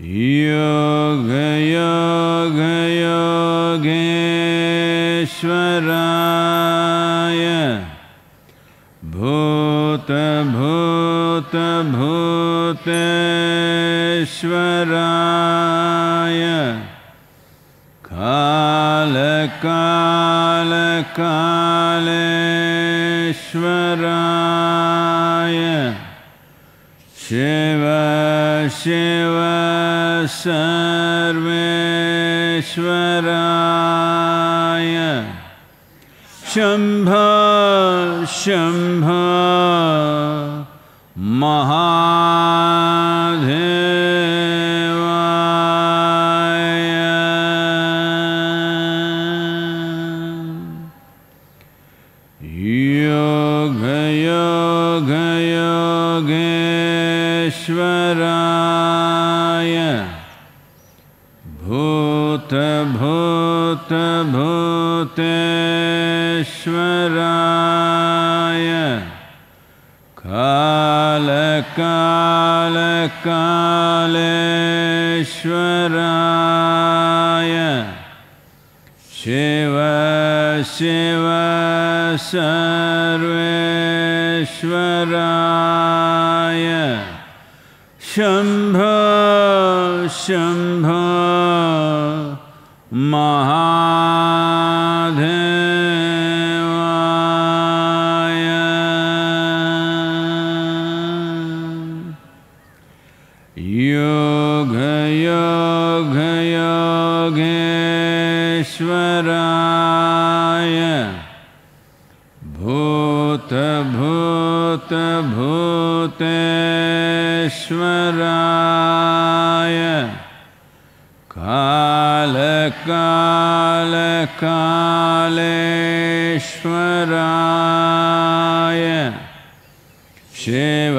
योगयो गयोगेश्वर भूत भूत भूत श्वराय काल काल कालराय शेव शिव सर्वेश्वराय शम्भ शम्भ महाधेवाय योगयोगयोगेश्वरा श्वराय कालकालकालश्वराय शिव शिवश्वराय शम्भ शम्भ योगयोगयोग्वराय भूत भूत भूतश्वराय काल कालेश्वराय शिव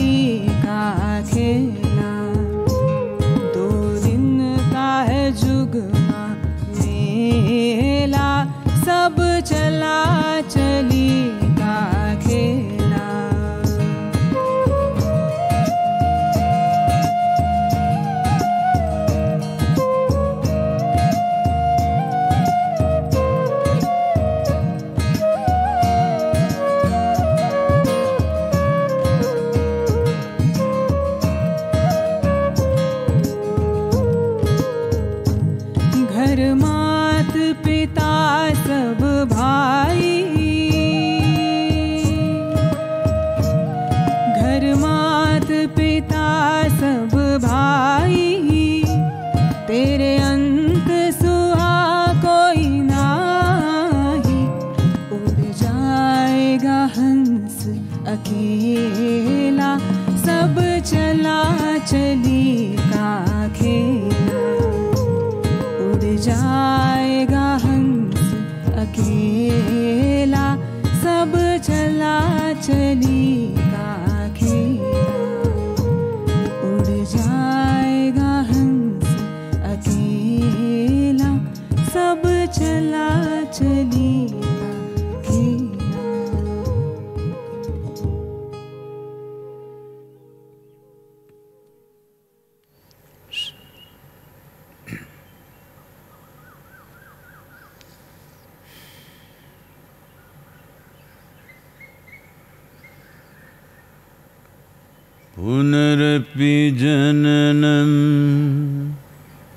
पुनरपि जननं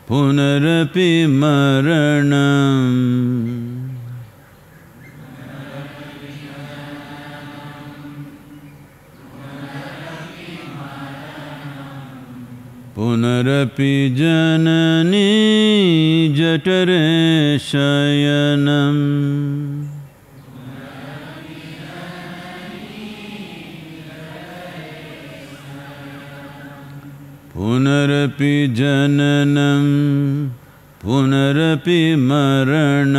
पुनरपि मरणम् पुनरपि जननी जठरे शयन अपि मरणम्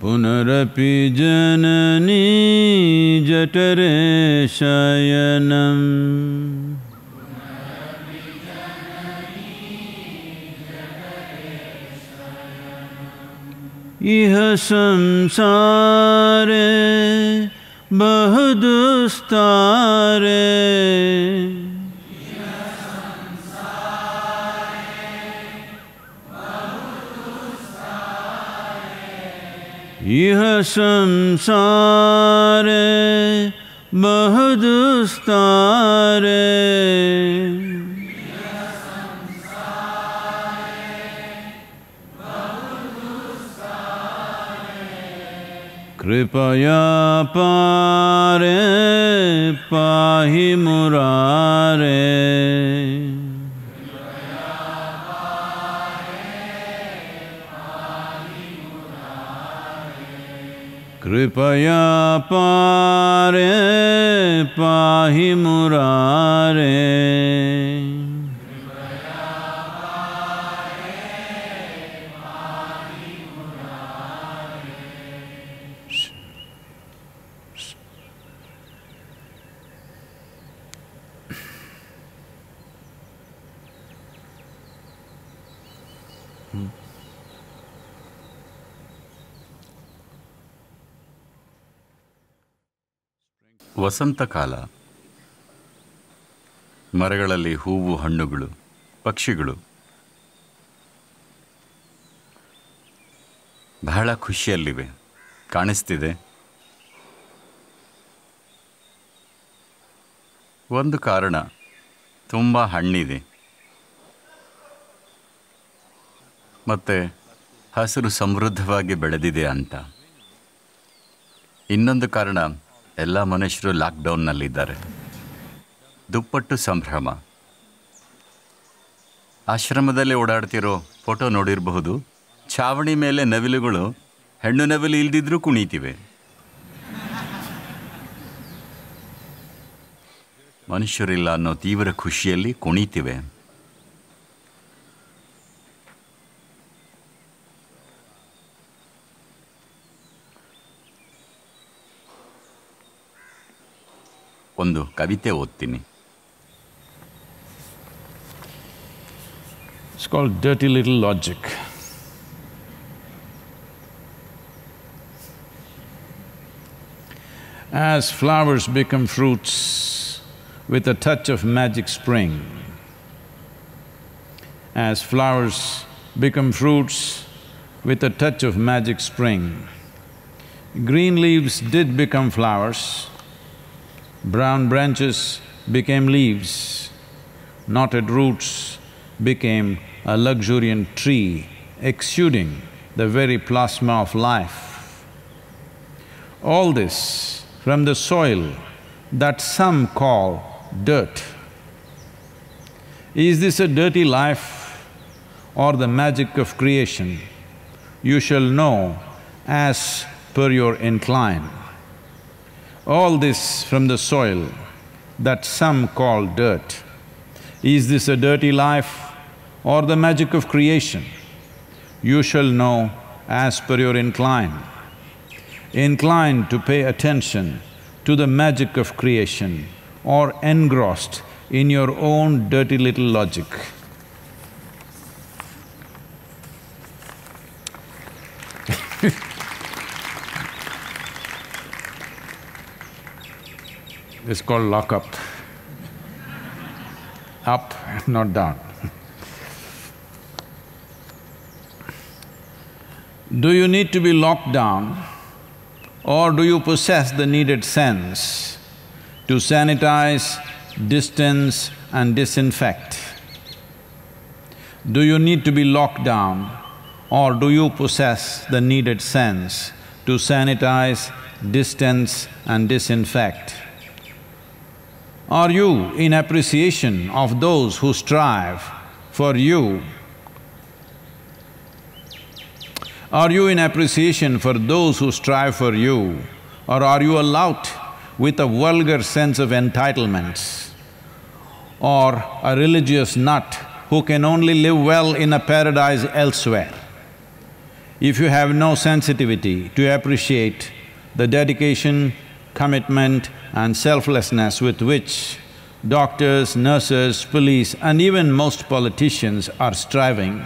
पुनरपि जननी जटरे शयनम् इह संसारे बहदुस्तारे यह संसार महदुस्तारे कृपया पारे पाहि मुरारे कृपया पारे पाहि मुरारे ವಸಂತಕಾಲ ಮರಗಳಲ್ಲಿ ಹೂವು ಹಣ್ಣುಗಳು ಪಕ್ಷಿಗಳು ಬಹಳ ಖುಷಿಯಲ್ಲಿವೆ ಕಾಣಿಸ್ತಿದೆ ಒಂದು ಕಾರಣ ತುಂಬ ಹಣ್ಣಿದೆ ಮತ್ತು ಹಸಿರು ಸಮೃದ್ಧವಾಗಿ ಬೆಳೆದಿದೆ ಅಂತ ಇನ್ನೊಂದು ಕಾರಣ ಎಲ್ಲ ಮನುಷ್ಯರು ಲಾಕ್ಡೌನ್ನಲ್ಲಿದ್ದಾರೆ ದುಪ್ಪಟ್ಟು ಸಂಭ್ರಮ ಆಶ್ರಮದಲ್ಲಿ ಓಡಾಡ್ತಿರೋ ಫೋಟೋ ನೋಡಿರಬಹುದು ಛಾವಣಿ ಮೇಲೆ ನವಿಲುಗಳು ಹೆಣ್ಣು ನವಿಲು ಇಲ್ದಿದ್ರೂ ಕುಣಿತಿವೆ ಮನುಷ್ಯರಿಲ್ಲ ಅನ್ನೋ ತೀವ್ರ ಖುಷಿಯಲ್ಲಿ ಕುಣಿತಿವೆ ಒಂದು ಕವಿತೆ ಓದ್ತೀನಿ It's called Dirty Little Logic. As flowers become fruits with a touch of magic spring, as flowers become fruits with a touch of magic spring, green leaves did become flowers brown branches became leaves, knotted roots became a luxuriant tree exuding the very plasma of life. All this from the soil that some call dirt. Is this a dirty life or the magic of creation? You shall know as per your incline all this from the soil that some call dirt. Is this a dirty life or the magic of creation? You shall know as per your incline. Inclined to pay attention to the magic of creation or engrossed in your own dirty little logic. It's called lock up. up, not down. do you need to be locked down or do you possess the needed sense to sanitize, distance and disinfect? Do you need to be locked down or do you possess the needed sense to sanitize, distance and disinfect? Are you in appreciation of those who strive for you? Are you in appreciation for those who strive for you? Or are you a lout with a vulgar sense of entitlements? Or a religious nut who can only live well in a paradise elsewhere? If you have no sensitivity to appreciate the dedication commitment and selflessness with which doctors, nurses, police and even most politicians are striving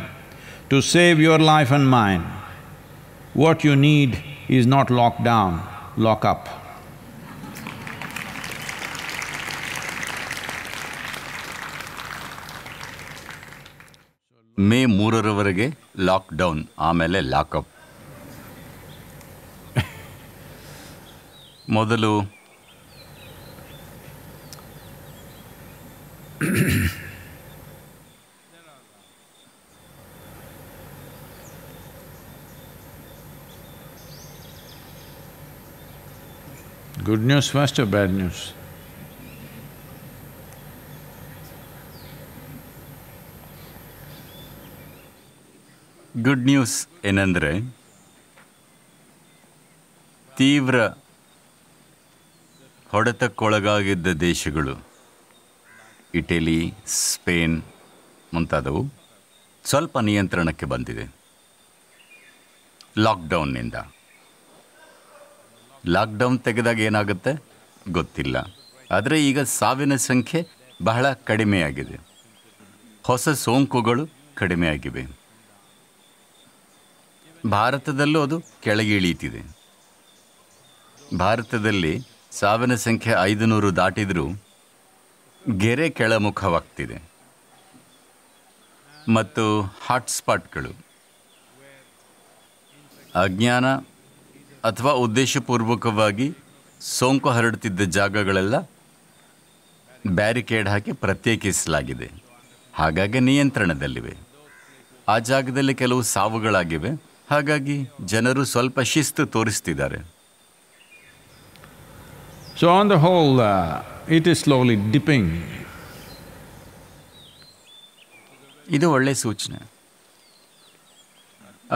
to save your life and mine. What you need is not lock down, lock up. ಮೇ lockdown, lockdown lock up. ಮೊದಲು Good news first or bad news? Good news ಏನಂದರೆ ತೀವ್ರ ಹೊಡೆತಕ್ಕೊಳಗಾಗಿದ್ದ ದೇಶಗಳು Italy Spain ಮುಂತಾದವು ಸ್ವಲ್ಪ ನಿಯಂತ್ರಣಕ್ಕೆ ಬಂದಿದೆ ಲಾಕ್ಡೌನ್ನಿಂದ ಲಾಕ್ಡೌನ್ ತೆಗೆದಾಗ ಏನಾಗುತ್ತೆ ಗೊತ್ತಿಲ್ಲ ಆದರೆ ಈಗ ಸಾವಿನ ಸಂಖ್ಯೆ ಬಹಳ ಕಡಿಮೆಯಾಗಿದೆ ಹೊಸ ಸೋಂಕುಗಳು ಕಡಿಮೆಯಾಗಿವೆ ಭಾರತದಲ್ಲೂ ಅದು ಇಳೀತಿದೆ ಭಾರತದಲ್ಲಿ ಸಾವಿನ ಸಂಖ್ಯೆ ಐದು ನೂರು ದಾಟಿದರೂ ಗೆರೆ ಕೆಳಮುಖವಾಗ್ತಿದೆ ಮತ್ತು ಹಾಟ್ಸ್ಪಾಟ್ಗಳು ಅಜ್ಞಾನ ಅಥವಾ ಉದ್ದೇಶಪೂರ್ವಕವಾಗಿ ಸೋಂಕು ಹರಡುತ್ತಿದ್ದ ಜಾಗಗಳೆಲ್ಲ ಬ್ಯಾರಿಕೇಡ್ ಹಾಕಿ ಪ್ರತ್ಯೇಕಿಸಲಾಗಿದೆ ಹಾಗಾಗಿ ನಿಯಂತ್ರಣದಲ್ಲಿವೆ ಆ ಜಾಗದಲ್ಲಿ ಕೆಲವು ಸಾವುಗಳಾಗಿವೆ ಹಾಗಾಗಿ ಜನರು ಸ್ವಲ್ಪ ಶಿಸ್ತು ತೋರಿಸ್ತಿದ್ದಾರೆ So on the whole, uh, it is slowly ಇದು ಒಳ್ಳೆ ಸೂಚನೆ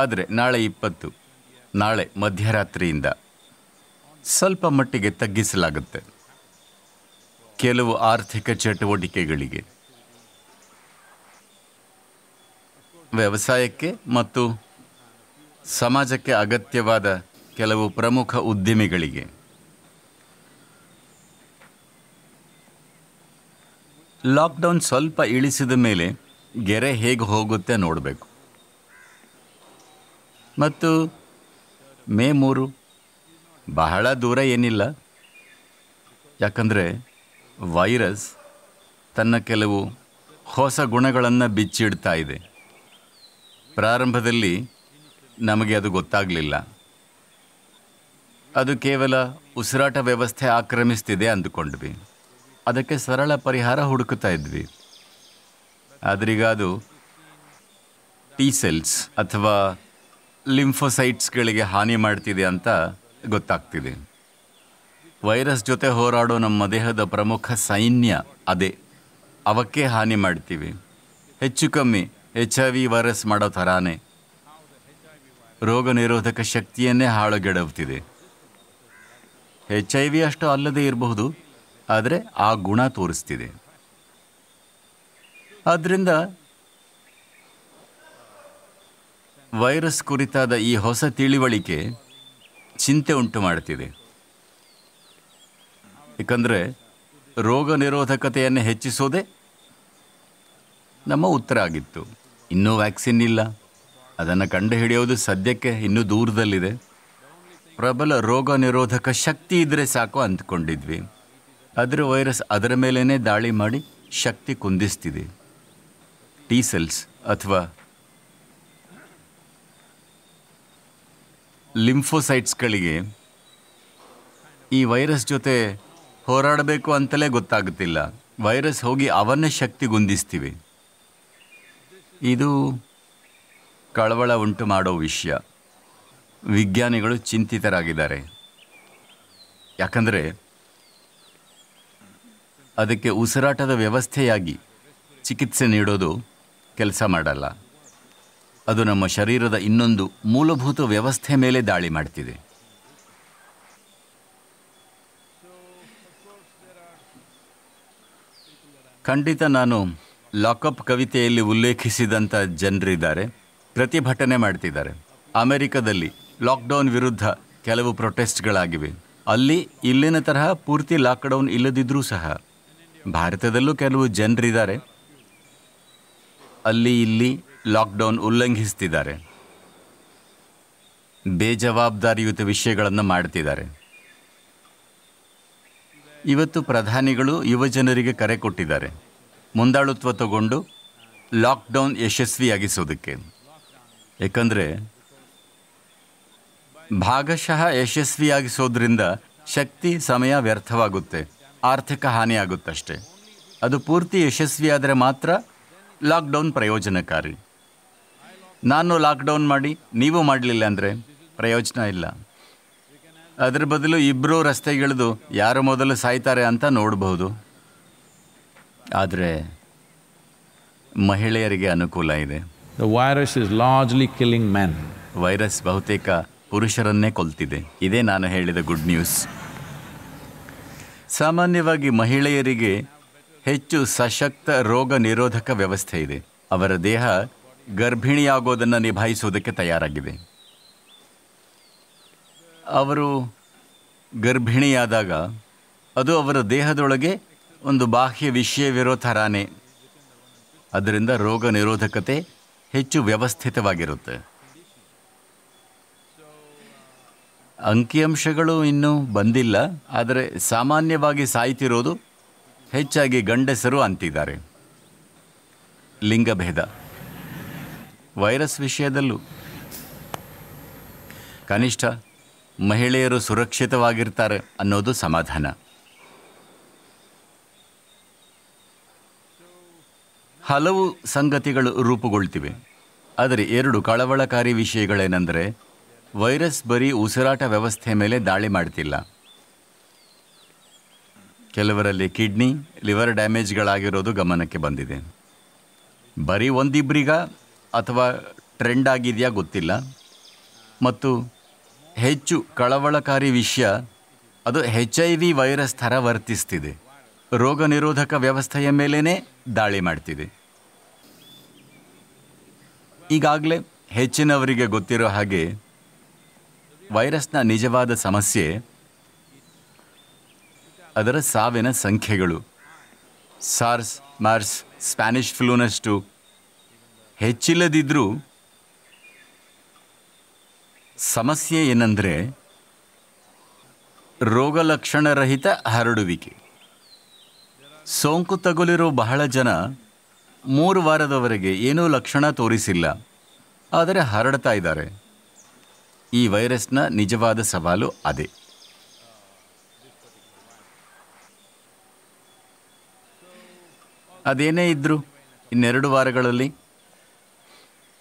ಆದರೆ ನಾಳೆ ಇಪ್ಪತ್ತು ನಾಳೆ ಮಧ್ಯರಾತ್ರಿಯಿಂದ ಸ್ವಲ್ಪ ಮಟ್ಟಿಗೆ ತಗ್ಗಿಸಲಾಗುತ್ತೆ ಕೆಲವು ಆರ್ಥಿಕ ಚಟುವಟಿಕೆಗಳಿಗೆ ವ್ಯವಸಾಯಕ್ಕೆ ಮತ್ತು ಸಮಾಜಕ್ಕೆ ಅಗತ್ಯವಾದ ಕೆಲವು ಪ್ರಮುಖ ಉದ್ದಿಮೆಗಳಿಗೆ ಲಾಕ್ಡೌನ್ ಸ್ವಲ್ಪ ಇಳಿಸಿದ ಮೇಲೆ ಗೆರೆ ಹೇಗೆ ಹೋಗುತ್ತೆ ನೋಡಬೇಕು ಮತ್ತು ಮೇ ಮೂರು ಬಹಳ ದೂರ ಏನಿಲ್ಲ ಯಾಕಂದರೆ ವೈರಸ್ ತನ್ನ ಕೆಲವು ಹೊಸ ಗುಣಗಳನ್ನು ಬಿಚ್ಚಿಡ್ತಾ ಇದೆ ಪ್ರಾರಂಭದಲ್ಲಿ ನಮಗೆ ಅದು ಗೊತ್ತಾಗಲಿಲ್ಲ ಅದು ಕೇವಲ ಉಸಿರಾಟ ವ್ಯವಸ್ಥೆ ಆಕ್ರಮಿಸ್ತಿದೆ ಅಂದುಕೊಂಡ್ವಿ ಅದಕ್ಕೆ ಸರಳ ಪರಿಹಾರ ಹುಡುಕುತ್ತಾ ಇದ್ವಿ ಆದ್ರೀಗ ಅದು ಟಿ ಸೆಲ್ಸ್ ಅಥವಾ ಲಿಂಫೋಸೈಟ್ಸ್ಗಳಿಗೆ ಹಾನಿ ಮಾಡ್ತಿದೆ ಅಂತ ಗೊತ್ತಾಗ್ತಿದೆ ವೈರಸ್ ಜೊತೆ ಹೋರಾಡೋ ನಮ್ಮ ದೇಹದ ಪ್ರಮುಖ ಸೈನ್ಯ ಅದೇ ಅವಕ್ಕೆ ಹಾನಿ ಮಾಡ್ತೀವಿ ಹೆಚ್ಚು ಕಮ್ಮಿ ಎಚ್ ಐ ವಿ ವೈರಸ್ ಮಾಡೋ ಥರಾನೇ ರೋಗ ನಿರೋಧಕ ಶಕ್ತಿಯನ್ನೇ ಹಾಳುಗೆಡವುತ್ತಿದೆ ಎಚ್ ಐ ವಿ ಅಷ್ಟು ಅಲ್ಲದೇ ಇರಬಹುದು ಆದರೆ ಆ ಗುಣ ತೋರಿಸ್ತಿದೆ ಆದ್ದರಿಂದ ವೈರಸ್ ಕುರಿತಾದ ಈ ಹೊಸ ತಿಳಿವಳಿಕೆ ಚಿಂತೆ ಉಂಟು ಮಾಡುತ್ತಿದೆ ಏಕೆಂದರೆ ರೋಗ ನಿರೋಧಕತೆಯನ್ನು ಹೆಚ್ಚಿಸೋದೇ ನಮ್ಮ ಉತ್ತರ ಆಗಿತ್ತು ಇನ್ನೂ ವ್ಯಾಕ್ಸಿನ್ ಇಲ್ಲ ಅದನ್ನು ಕಂಡುಹಿಡಿಯೋದು ಸದ್ಯಕ್ಕೆ ಇನ್ನೂ ದೂರದಲ್ಲಿದೆ ಪ್ರಬಲ ರೋಗ ನಿರೋಧಕ ಶಕ್ತಿ ಇದ್ದರೆ ಸಾಕು ಅಂದ್ಕೊಂಡಿದ್ವಿ ಅದರ ವೈರಸ್ ಅದರ ಮೇಲೇ ದಾಳಿ ಮಾಡಿ ಶಕ್ತಿ ಕುಂದಿಸ್ತಿದೆ ಟೀಸೆಲ್ಸ್ ಅಥವಾ ಲಿಂಫೋಸೈಟ್ಸ್ಗಳಿಗೆ ಈ ವೈರಸ್ ಜೊತೆ ಹೋರಾಡಬೇಕು ಅಂತಲೇ ಗೊತ್ತಾಗುತ್ತಿಲ್ಲ ವೈರಸ್ ಹೋಗಿ ಅವನ್ನೇ ಶಕ್ತಿ ಗುಂದಿಸ್ತೀವಿ ಇದು ಕಳವಳ ಉಂಟು ಮಾಡೋ ವಿಷಯ ವಿಜ್ಞಾನಿಗಳು ಚಿಂತಿತರಾಗಿದ್ದಾರೆ ಯಾಕಂದರೆ ಅದಕ್ಕೆ ಉಸಿರಾಟದ ವ್ಯವಸ್ಥೆಯಾಗಿ ಚಿಕಿತ್ಸೆ ನೀಡೋದು ಕೆಲಸ ಮಾಡಲ್ಲ ಅದು ನಮ್ಮ ಶರೀರದ ಇನ್ನೊಂದು ಮೂಲಭೂತ ವ್ಯವಸ್ಥೆ ಮೇಲೆ ದಾಳಿ ಮಾಡ್ತಿದೆ ಖಂಡಿತ ನಾನು ಲಾಕಪ್ ಕವಿತೆಯಲ್ಲಿ ಉಲ್ಲೇಖಿಸಿದಂಥ ಜನರಿದ್ದಾರೆ ಪ್ರತಿಭಟನೆ ಮಾಡ್ತಿದ್ದಾರೆ ಅಮೆರಿಕದಲ್ಲಿ ಲಾಕ್ಡೌನ್ ವಿರುದ್ಧ ಕೆಲವು ಪ್ರೊಟೆಸ್ಟ್ಗಳಾಗಿವೆ ಅಲ್ಲಿ ಇಲ್ಲಿನ ತರಹ ಪೂರ್ತಿ ಲಾಕ್ಡೌನ್ ಇಲ್ಲದಿದ್ದರೂ ಸಹ ಭಾರತದಲ್ಲೂ ಕೆಲವು ಜನರಿದ್ದಾರೆ ಅಲ್ಲಿ ಇಲ್ಲಿ ಲಾಕ್ಡೌನ್ ಉಲ್ಲಂಘಿಸ್ತಿದ್ದಾರೆ ಬೇಜವಾಬ್ದಾರಿಯುತ ವಿಷಯಗಳನ್ನು ಮಾಡ್ತಿದ್ದಾರೆ ಇವತ್ತು ಪ್ರಧಾನಿಗಳು ಯುವಜನರಿಗೆ ಕರೆ ಕೊಟ್ಟಿದ್ದಾರೆ ಮುಂದಾಳುತ್ವ ತಗೊಂಡು ಲಾಕ್ಡೌನ್ ಯಶಸ್ವಿಯಾಗಿಸೋದಕ್ಕೆ ಏಕೆಂದರೆ ಭಾಗಶಃ ಯಶಸ್ವಿಯಾಗಿಸೋದ್ರಿಂದ ಶಕ್ತಿ ಸಮಯ ವ್ಯರ್ಥವಾಗುತ್ತೆ ಆರ್ಥಿಕ ಹಾನಿಯಾಗುತ್ತಷ್ಟೆ ಅದು ಪೂರ್ತಿ ಯಶಸ್ವಿಯಾದರೆ ಮಾತ್ರ ಲಾಕ್ಡೌನ್ ಪ್ರಯೋಜನಕಾರಿ ನಾನು ಲಾಕ್ಡೌನ್ ಮಾಡಿ ನೀವು ಮಾಡಲಿಲ್ಲ ಅಂದರೆ ಪ್ರಯೋಜನ ಇಲ್ಲ ಅದರ ಬದಲು ಇಬ್ಬರೂ ರಸ್ತೆಗಿಳಿದು ಯಾರು ಮೊದಲು ಸಾಯ್ತಾರೆ ಅಂತ ನೋಡಬಹುದು ಆದರೆ ಮಹಿಳೆಯರಿಗೆ ಅನುಕೂಲ ಇದೆ virus is largely killing man virus ಬಹುತೇಕ ಪುರುಷರನ್ನೇ ಕೊಲ್ತಿದೆ ಇದೇ ನಾನು ಹೇಳಿದ ಗುಡ್ ನ್ಯೂಸ್ ಸಾಮಾನ್ಯವಾಗಿ ಮಹಿಳೆಯರಿಗೆ ಹೆಚ್ಚು ಸಶಕ್ತ ರೋಗ ನಿರೋಧಕ ವ್ಯವಸ್ಥೆ ಇದೆ ಅವರ ದೇಹ ಗರ್ಭಿಣಿಯಾಗೋದನ್ನು ನಿಭಾಯಿಸುವುದಕ್ಕೆ ತಯಾರಾಗಿದೆ ಅವರು ಗರ್ಭಿಣಿಯಾದಾಗ ಅದು ಅವರ ದೇಹದೊಳಗೆ ಒಂದು ಬಾಹ್ಯ ವಿಷಯವಿರೋ ಥರಾನೇ ಅದರಿಂದ ರೋಗ ನಿರೋಧಕತೆ ಹೆಚ್ಚು ವ್ಯವಸ್ಥಿತವಾಗಿರುತ್ತೆ ಅಂಕಿಅಂಶಗಳು ಇನ್ನೂ ಬಂದಿಲ್ಲ ಆದರೆ ಸಾಮಾನ್ಯವಾಗಿ ಸಾಯ್ತಿರೋದು ಹೆಚ್ಚಾಗಿ ಗಂಡಸರು ಅಂತಿದ್ದಾರೆ ಲಿಂಗಭೇದ ವೈರಸ್ ವಿಷಯದಲ್ಲೂ ಕನಿಷ್ಠ ಮಹಿಳೆಯರು ಸುರಕ್ಷಿತವಾಗಿರ್ತಾರೆ ಅನ್ನೋದು ಸಮಾಧಾನ ಹಲವು ಸಂಗತಿಗಳು ರೂಪುಗೊಳ್ತಿವೆ ಆದರೆ ಎರಡು ಕಳವಳಕಾರಿ ವಿಷಯಗಳೇನೆಂದರೆ ವೈರಸ್ ಬರೀ ಉಸಿರಾಟ ವ್ಯವಸ್ಥೆ ಮೇಲೆ ದಾಳಿ ಮಾಡ್ತಿಲ್ಲ ಕೆಲವರಲ್ಲಿ ಕಿಡ್ನಿ ಲಿವರ್ ಡ್ಯಾಮೇಜ್ಗಳಾಗಿರೋದು ಗಮನಕ್ಕೆ ಬಂದಿದೆ ಬರೀ ಒಂದಿಬ್ಬರಿಗ ಅಥವಾ ಟ್ರೆಂಡ್ ಆಗಿದೆಯಾ ಗೊತ್ತಿಲ್ಲ ಮತ್ತು ಹೆಚ್ಚು ಕಳವಳಕಾರಿ ವಿಷಯ ಅದು ಹೆಚ್ ಐ ವಿ ವೈರಸ್ ಥರ ವರ್ತಿಸ್ತಿದೆ ರೋಗ ನಿರೋಧಕ ವ್ಯವಸ್ಥೆಯ ಮೇಲೇ ದಾಳಿ ಮಾಡ್ತಿದೆ ಈಗಾಗಲೇ ಹೆಚ್ಚಿನವರಿಗೆ ಗೊತ್ತಿರೋ ಹಾಗೆ ವೈರಸ್ನ ನಿಜವಾದ ಸಮಸ್ಯೆ ಅದರ ಸಾವಿನ ಸಂಖ್ಯೆಗಳು ಸಾರ್ಸ್ ಮಾರ್ಸ್ ಸ್ಪ್ಯಾನಿಷ್ ಫ್ಲೂನಷ್ಟು ಹೆಚ್ಚಿಲ್ಲದಿದ್ದರೂ ಸಮಸ್ಯೆ ಏನಂದರೆ ರೋಗಲಕ್ಷಣರಹಿತ ಹರಡುವಿಕೆ ಸೋಂಕು ತಗುಲಿರೋ ಬಹಳ ಜನ ಮೂರು ವಾರದವರೆಗೆ ಏನೂ ಲಕ್ಷಣ ತೋರಿಸಿಲ್ಲ ಆದರೆ ಹರಡ್ತಾ ಇದ್ದಾರೆ ಈ ವೈರಸ್ನ ನಿಜವಾದ ಸವಾಲು ಅದೇ ಅದೇನೇ ಇದ್ದರೂ ಇನ್ನೆರಡು ವಾರಗಳಲ್ಲಿ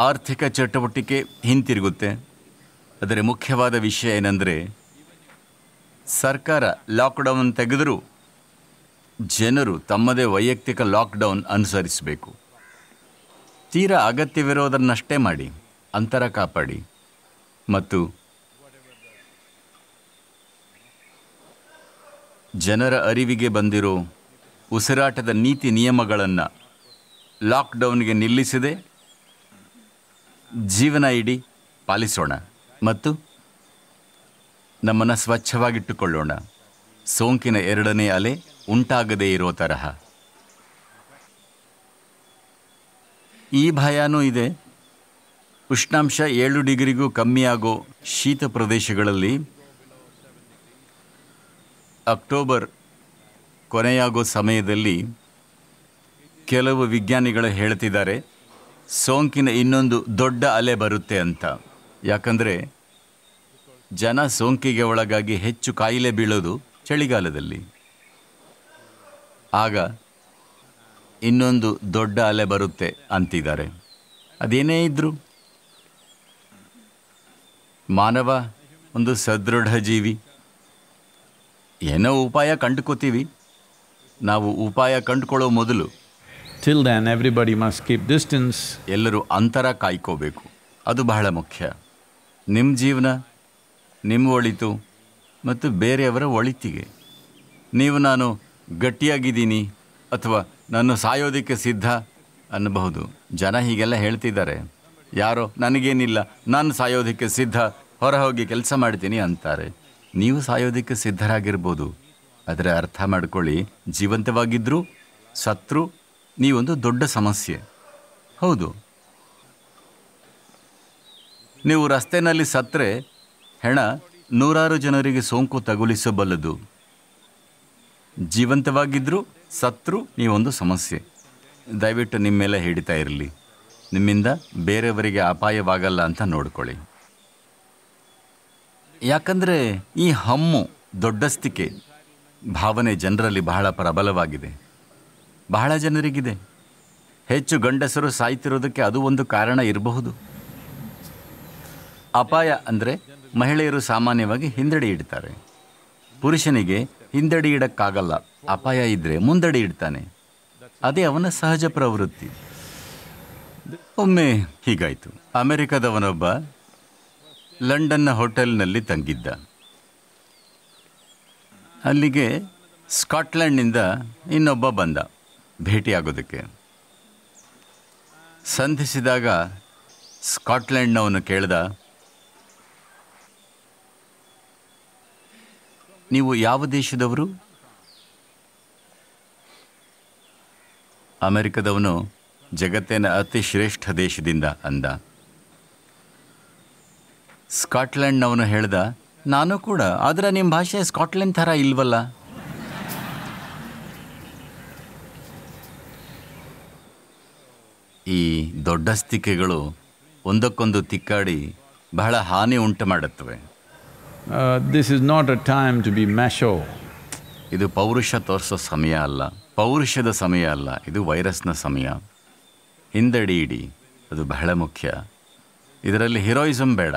ಆರ್ಥಿಕ ಚಟುವಟಿಕೆ ಹಿಂತಿರುಗುತ್ತೆ ಅದರ ಮುಖ್ಯವಾದ ವಿಷಯ ಏನಂದರೆ ಸರ್ಕಾರ ಲಾಕ್ಡೌನ್ ತೆಗೆದರೂ ಜನರು ತಮ್ಮದೇ ವೈಯಕ್ತಿಕ ಲಾಕ್ಡೌನ್ ಅನುಸರಿಸಬೇಕು ತೀರಾ ಅಗತ್ಯವಿರೋದನ್ನಷ್ಟೇ ಮಾಡಿ ಅಂತರ ಕಾಪಾಡಿ ಮತ್ತು ಜನರ ಅರಿವಿಗೆ ಬಂದಿರೋ ಉಸಿರಾಟದ ನೀತಿ ನಿಯಮಗಳನ್ನು ಲಾಕ್ಡೌನ್ಗೆ ನಿಲ್ಲಿಸದೆ ಜೀವನ ಇಡೀ ಪಾಲಿಸೋಣ ಮತ್ತು ನಮ್ಮನ್ನು ಸ್ವಚ್ಛವಾಗಿಟ್ಟುಕೊಳ್ಳೋಣ ಸೋಂಕಿನ ಎರಡನೇ ಅಲೆ ಉಂಟಾಗದೇ ಇರೋ ತರಹ ಈ ಭಯನೂ ಇದೆ ಉಷ್ಣಾಂಶ ಏಳು ಡಿಗ್ರಿಗೂ ಕಮ್ಮಿಯಾಗೋ ಶೀತ ಪ್ರದೇಶಗಳಲ್ಲಿ ಅಕ್ಟೋಬರ್ ಕೊನೆಯಾಗೋ ಸಮಯದಲ್ಲಿ ಕೆಲವು ವಿಜ್ಞಾನಿಗಳು ಹೇಳ್ತಿದ್ದಾರೆ ಸೋಂಕಿನ ಇನ್ನೊಂದು ದೊಡ್ಡ ಅಲೆ ಬರುತ್ತೆ ಅಂತ ಯಾಕಂದರೆ ಜನ ಸೋಂಕಿಗೆ ಒಳಗಾಗಿ ಹೆಚ್ಚು ಕಾಯಿಲೆ ಬೀಳೋದು ಚಳಿಗಾಲದಲ್ಲಿ ಆಗ ಇನ್ನೊಂದು ದೊಡ್ಡ ಅಲೆ ಬರುತ್ತೆ ಅಂತಿದ್ದಾರೆ ಅದೇನೇ ಇದ್ದರೂ ಮಾನವ ಒಂದು ಸದೃಢ ಜೀವಿ ಏನೋ ಉಪಾಯ ಕಂಡುಕೋತೀವಿ ನಾವು ಉಪಾಯ ಕಂಡುಕೊಳ್ಳೋ ಮೊದಲು till then everybody must keep distance ಎಲ್ಲರೂ ಅಂತರ ಕಾಯ್ಕೋಬೇಕು ಅದು ಬಹಳ ಮುಖ್ಯ ನಿಮ್ಮ ಜೀವನ ನಿಮ್ಮ ಒಳಿತು ಮತ್ತು ಬೇರೆಯವರ ಒಳಿತಿಗೆ ನೀವು ನಾನು ಗಟ್ಟಿಯಾಗಿದ್ದೀನಿ ಅಥವಾ ನಾನು ಸಾಯೋದಕ್ಕೆ ಸಿದ್ಧ ಅನ್ನಬಹುದು ಜನ ಹೀಗೆಲ್ಲ ಹೇಳ್ತಿದ್ದಾರೆ ಯಾರೋ ನನಗೇನಿಲ್ಲ ನಾನು ಸಾಯೋದಕ್ಕೆ ಸಿದ್ಧ ಹೊರ ಹೋಗಿ ಕೆಲಸ ಮಾಡ್ತೀನಿ ಅಂತಾರೆ ನೀವು ಸಾಯೋದಕ್ಕೆ ಸಿದ್ಧರಾಗಿರ್ಬೋದು ಆದರೆ ಅರ್ಥ ಮಾಡ್ಕೊಳ್ಳಿ ಜೀವಂತವಾಗಿದ್ದರೂ ಸತ್ರು ನೀವೊಂದು ದೊಡ್ಡ ಸಮಸ್ಯೆ ಹೌದು ನೀವು ರಸ್ತೆಯಲ್ಲಿ ಸತ್ತರೆ ಹೆಣ ನೂರಾರು ಜನರಿಗೆ ಸೋಂಕು ತಗುಲಿಸಬಲ್ಲದು ಜೀವಂತವಾಗಿದ್ದರೂ ಸತ್ರು ನೀವೊಂದು ಸಮಸ್ಯೆ ದಯವಿಟ್ಟು ನಿಮ್ಮ ಮೇಲೆ ಹಿಡಿತಾ ಇರಲಿ ನಿಮ್ಮಿಂದ ಬೇರೆಯವರಿಗೆ ಅಪಾಯವಾಗಲ್ಲ ಅಂತ ನೋಡ್ಕೊಳ್ಳಿ ಯಾಕಂದರೆ ಈ ಹಮ್ಮು ದೊಡ್ಡಸ್ತಿಕೆ ಭಾವನೆ ಜನರಲ್ಲಿ ಬಹಳ ಪ್ರಬಲವಾಗಿದೆ ಬಹಳ ಜನರಿಗಿದೆ ಹೆಚ್ಚು ಗಂಡಸರು ಸಾಯ್ತಿರೋದಕ್ಕೆ ಅದು ಒಂದು ಕಾರಣ ಇರಬಹುದು ಅಪಾಯ ಅಂದರೆ ಮಹಿಳೆಯರು ಸಾಮಾನ್ಯವಾಗಿ ಹಿಂದಡಿ ಇಡ್ತಾರೆ ಪುರುಷನಿಗೆ ಹಿಂದಡಿ ಇಡಕ್ಕಾಗಲ್ಲ ಅಪಾಯ ಇದ್ದರೆ ಮುಂದಡಿ ಇಡ್ತಾನೆ ಅದೇ ಅವನ ಸಹಜ ಪ್ರವೃತ್ತಿ ಒಮ್ಮೆ ಹೀಗಾಯಿತು ಅಮೆರಿಕದವನೊಬ್ಬ ಲಂಡನ್ನ ಹೋಟೆಲ್ನಲ್ಲಿ ತಂಗಿದ್ದ ಅಲ್ಲಿಗೆ ಸ್ಕಾಟ್ಲೆಂಡ್ನಿಂದ ಇನ್ನೊಬ್ಬ ಬಂದ ಭೇಟಿಯಾಗೋದಕ್ಕೆ ಸಂಧಿಸಿದಾಗ ಸ್ಕಾಟ್ಲೆಂಡ್ನವನು ಕೇಳ್ದ ನೀವು ಯಾವ ದೇಶದವರು ಅಮೆರಿಕದವನು ಜಗತ್ತಿನ ಅತಿ ಶ್ರೇಷ್ಠ ದೇಶದಿಂದ ಅಂದ ಸ್ಕಾಟ್ಲೆಂಡ್ನವನು ಹೇಳ್ದ ನಾನು ಕೂಡ ಆದರೆ ನಿಮ್ಮ ಭಾಷೆ ಸ್ಕಾಟ್ಲೆಂಡ್ ಥರ ಇಲ್ವಲ್ಲ ಈ ದೊಡ್ಡ ಸ್ತಿಕೆಗಳು ಒಂದಕ್ಕೊಂದು ತಿಕ್ಕಾಡಿ ಬಹಳ ಹಾನಿ ಉಂಟು ಮಾಡುತ್ತವೆ this is not a time to be macho ಇದು ಪೌರುಷ ತೋರಿಸೋ ಸಮಯ ಅಲ್ಲ ಪೌರುಷದ ಸಮಯ ಅಲ್ಲ ಇದು ವೈರಸ್ನ ಸಮಯ ಹಿಂದಡಿ ಇಡಿ ಅದು ಬಹಳ ಮುಖ್ಯ ಇದರಲ್ಲಿ ಹೀರೋಯಿಸಮ್ ಬೇಡ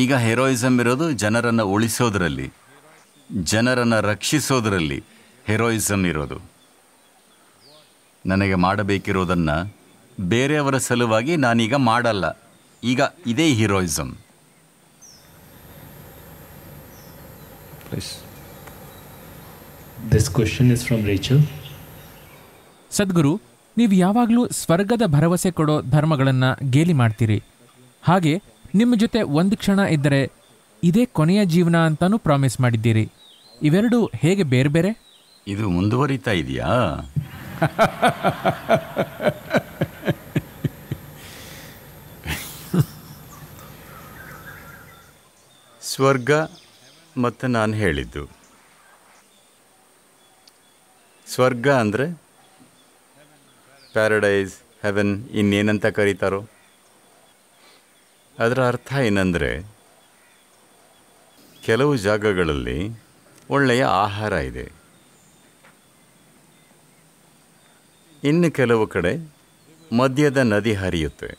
ಈಗ ಹೆರೋಯಿಸಮ್ ಇರೋದು ಜನರನ್ನು ಉಳಿಸೋದರಲ್ಲಿ ಜನರನ್ನು ರಕ್ಷಿಸೋದರಲ್ಲಿ ಹೀರೋಯಿಸಂ ಇರೋದು ನನಗೆ ಮಾಡಬೇಕಿರೋದನ್ನು ಬೇರೆಯವರ ಸಲುವಾಗಿ ನಾನೀಗ ಮಾಡಲ್ಲ ಈಗ ಇದೇ heroism This question is from Rachel. Sadhguru ನೀವು ಯಾವಾಗಲೂ ಸ್ವರ್ಗದ ಭರವಸೆ ಕೊಡೋ ಧರ್ಮಗಳನ್ನು ಗೇಲಿ ಮಾಡ್ತೀರಿ ಹಾಗೆ ನಿಮ್ಮ ಜೊತೆ ಒಂದು ಕ್ಷಣ ಇದ್ದರೆ ಇದೇ ಕೊನೆಯ ಜೀವನ ಅಂತಾನು ಪ್ರಾಮಿಸ್ ಮಾಡಿದ್ದೀರಿ ಇವೆರಡು ಹೇಗೆ ಬೇರೆ ಬೇರೆ ಇದು ಮುಂದುವರಿತಾ ಇದೆಯಾ ಸ್ವರ್ಗ ಮತ್ತು ನಾನು ಹೇಳಿದ್ದು ಸ್ವರ್ಗ ಅಂದರೆ ಪ್ಯಾರಡೈಸ್ ಹೆವೆನ್ ಇನ್ನೇನಂತ ಕರೀತಾರೋ ಅದರ ಅರ್ಥ ಏನಂದರೆ ಕೆಲವು ಜಾಗಗಳಲ್ಲಿ ಒಳ್ಳೆಯ ಆಹಾರ ಇದೆ ಇನ್ನು ಕೆಲವು ಕಡೆ ಮದ್ಯದ ನದಿ ಹರಿಯುತ್ತೆ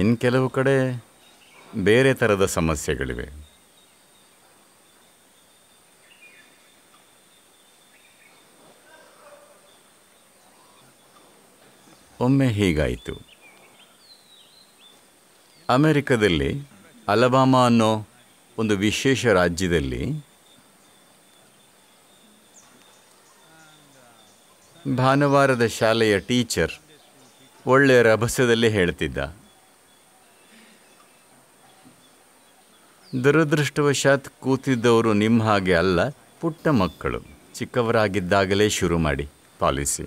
ಇನ್ನು ಕೆಲವು ಕಡೆ ಬೇರೆ ಥರದ ಸಮಸ್ಯೆಗಳಿವೆ ಒಮ್ಮೆ ಹೀಗಾಯಿತು ಅಮೆರಿಕದಲ್ಲಿ ಅಲಬಾಮಾ ಅನ್ನೋ ಒಂದು ವಿಶೇಷ ರಾಜ್ಯದಲ್ಲಿ ಭಾನುವಾರದ ಶಾಲೆಯ ಟೀಚರ್ ಒಳ್ಳೆಯ ರಭಸದಲ್ಲಿ ಹೇಳ್ತಿದ್ದ ದುರದೃಷ್ಟವಶಾತ್ ಕೂತಿದ್ದವರು ನಿಮ್ಮ ಹಾಗೆ ಅಲ್ಲ ಪುಟ್ಟ ಮಕ್ಕಳು ಚಿಕ್ಕವರಾಗಿದ್ದಾಗಲೇ ಶುರು ಮಾಡಿ ಪಾಲಿಸಿ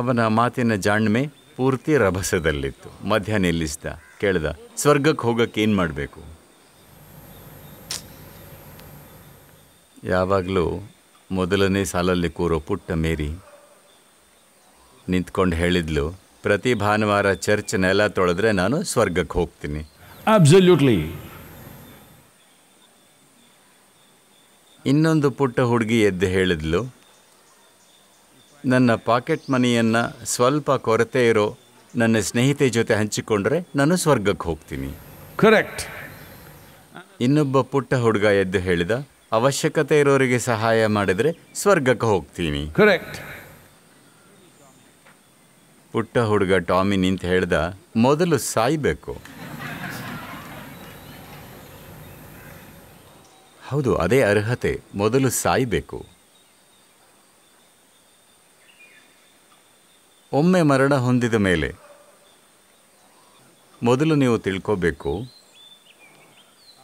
ಅವನ ಮಾತಿನ ಜಾಣ್ಮೆ ಪೂರ್ತಿ ರಭಸದಲ್ಲಿತ್ತು ಮಧ್ಯ ನಿಲ್ಲಿಸಿದ ಕೇಳ್ದ ಸ್ವರ್ಗಕ್ಕೆ ಹೋಗಕ್ಕೆ ಏನು ಮಾಡಬೇಕು ಯಾವಾಗಲೂ ಮೊದಲನೇ ಸಾಲಲ್ಲಿ ಕೂರೋ ಪುಟ್ಟ ಮೇರಿ ನಿಂತ್ಕೊಂಡು ಹೇಳಿದ್ಲು ಪ್ರತಿ ಭಾನುವಾರ ಚರ್ಚ್ ನೆಲ ತೊಳೆದ್ರೆ ನಾನು ಸ್ವರ್ಗಕ್ಕೆ ಹೋಗ್ತೀನಿ ಇನ್ನೊಂದು ಪುಟ್ಟ ಹುಡುಗಿ ಎದ್ದು ಹೇಳಿದ್ಲು ನನ್ನ ಪಾಕೆಟ್ ಮನಿಯನ್ನು ಸ್ವಲ್ಪ ಕೊರತೆ ಇರೋ ನನ್ನ ಸ್ನೇಹಿತೆ ಜೊತೆ ಹಂಚಿಕೊಂಡ್ರೆ ನಾನು ಸ್ವರ್ಗಕ್ಕೆ ಹೋಗ್ತೀನಿ ಕರೆಕ್ಟ್ ಇನ್ನೊಬ್ಬ ಪುಟ್ಟ ಹುಡುಗ ಎದ್ದು ಹೇಳಿದ ಅವಶ್ಯಕತೆ ಇರೋರಿಗೆ ಸಹಾಯ ಮಾಡಿದರೆ ಸ್ವರ್ಗಕ್ಕೆ ಹೋಗ್ತೀನಿ ಕರೆಕ್ಟ್ ಪುಟ್ಟ ಹುಡುಗ ಟಾಮಿ ನಿಂತ ಹೇಳ್ದ ಮೊದಲು ಸಾಯ್ಬೇಕು ಹೌದು ಅದೇ ಅರ್ಹತೆ ಮೊದಲು ಸಾಯ್ಬೇಕು ಒಮ್ಮೆ ಮರಣ ಹೊಂದಿದ ಮೇಲೆ ಮೊದಲು ನೀವು ತಿಳ್ಕೋಬೇಕು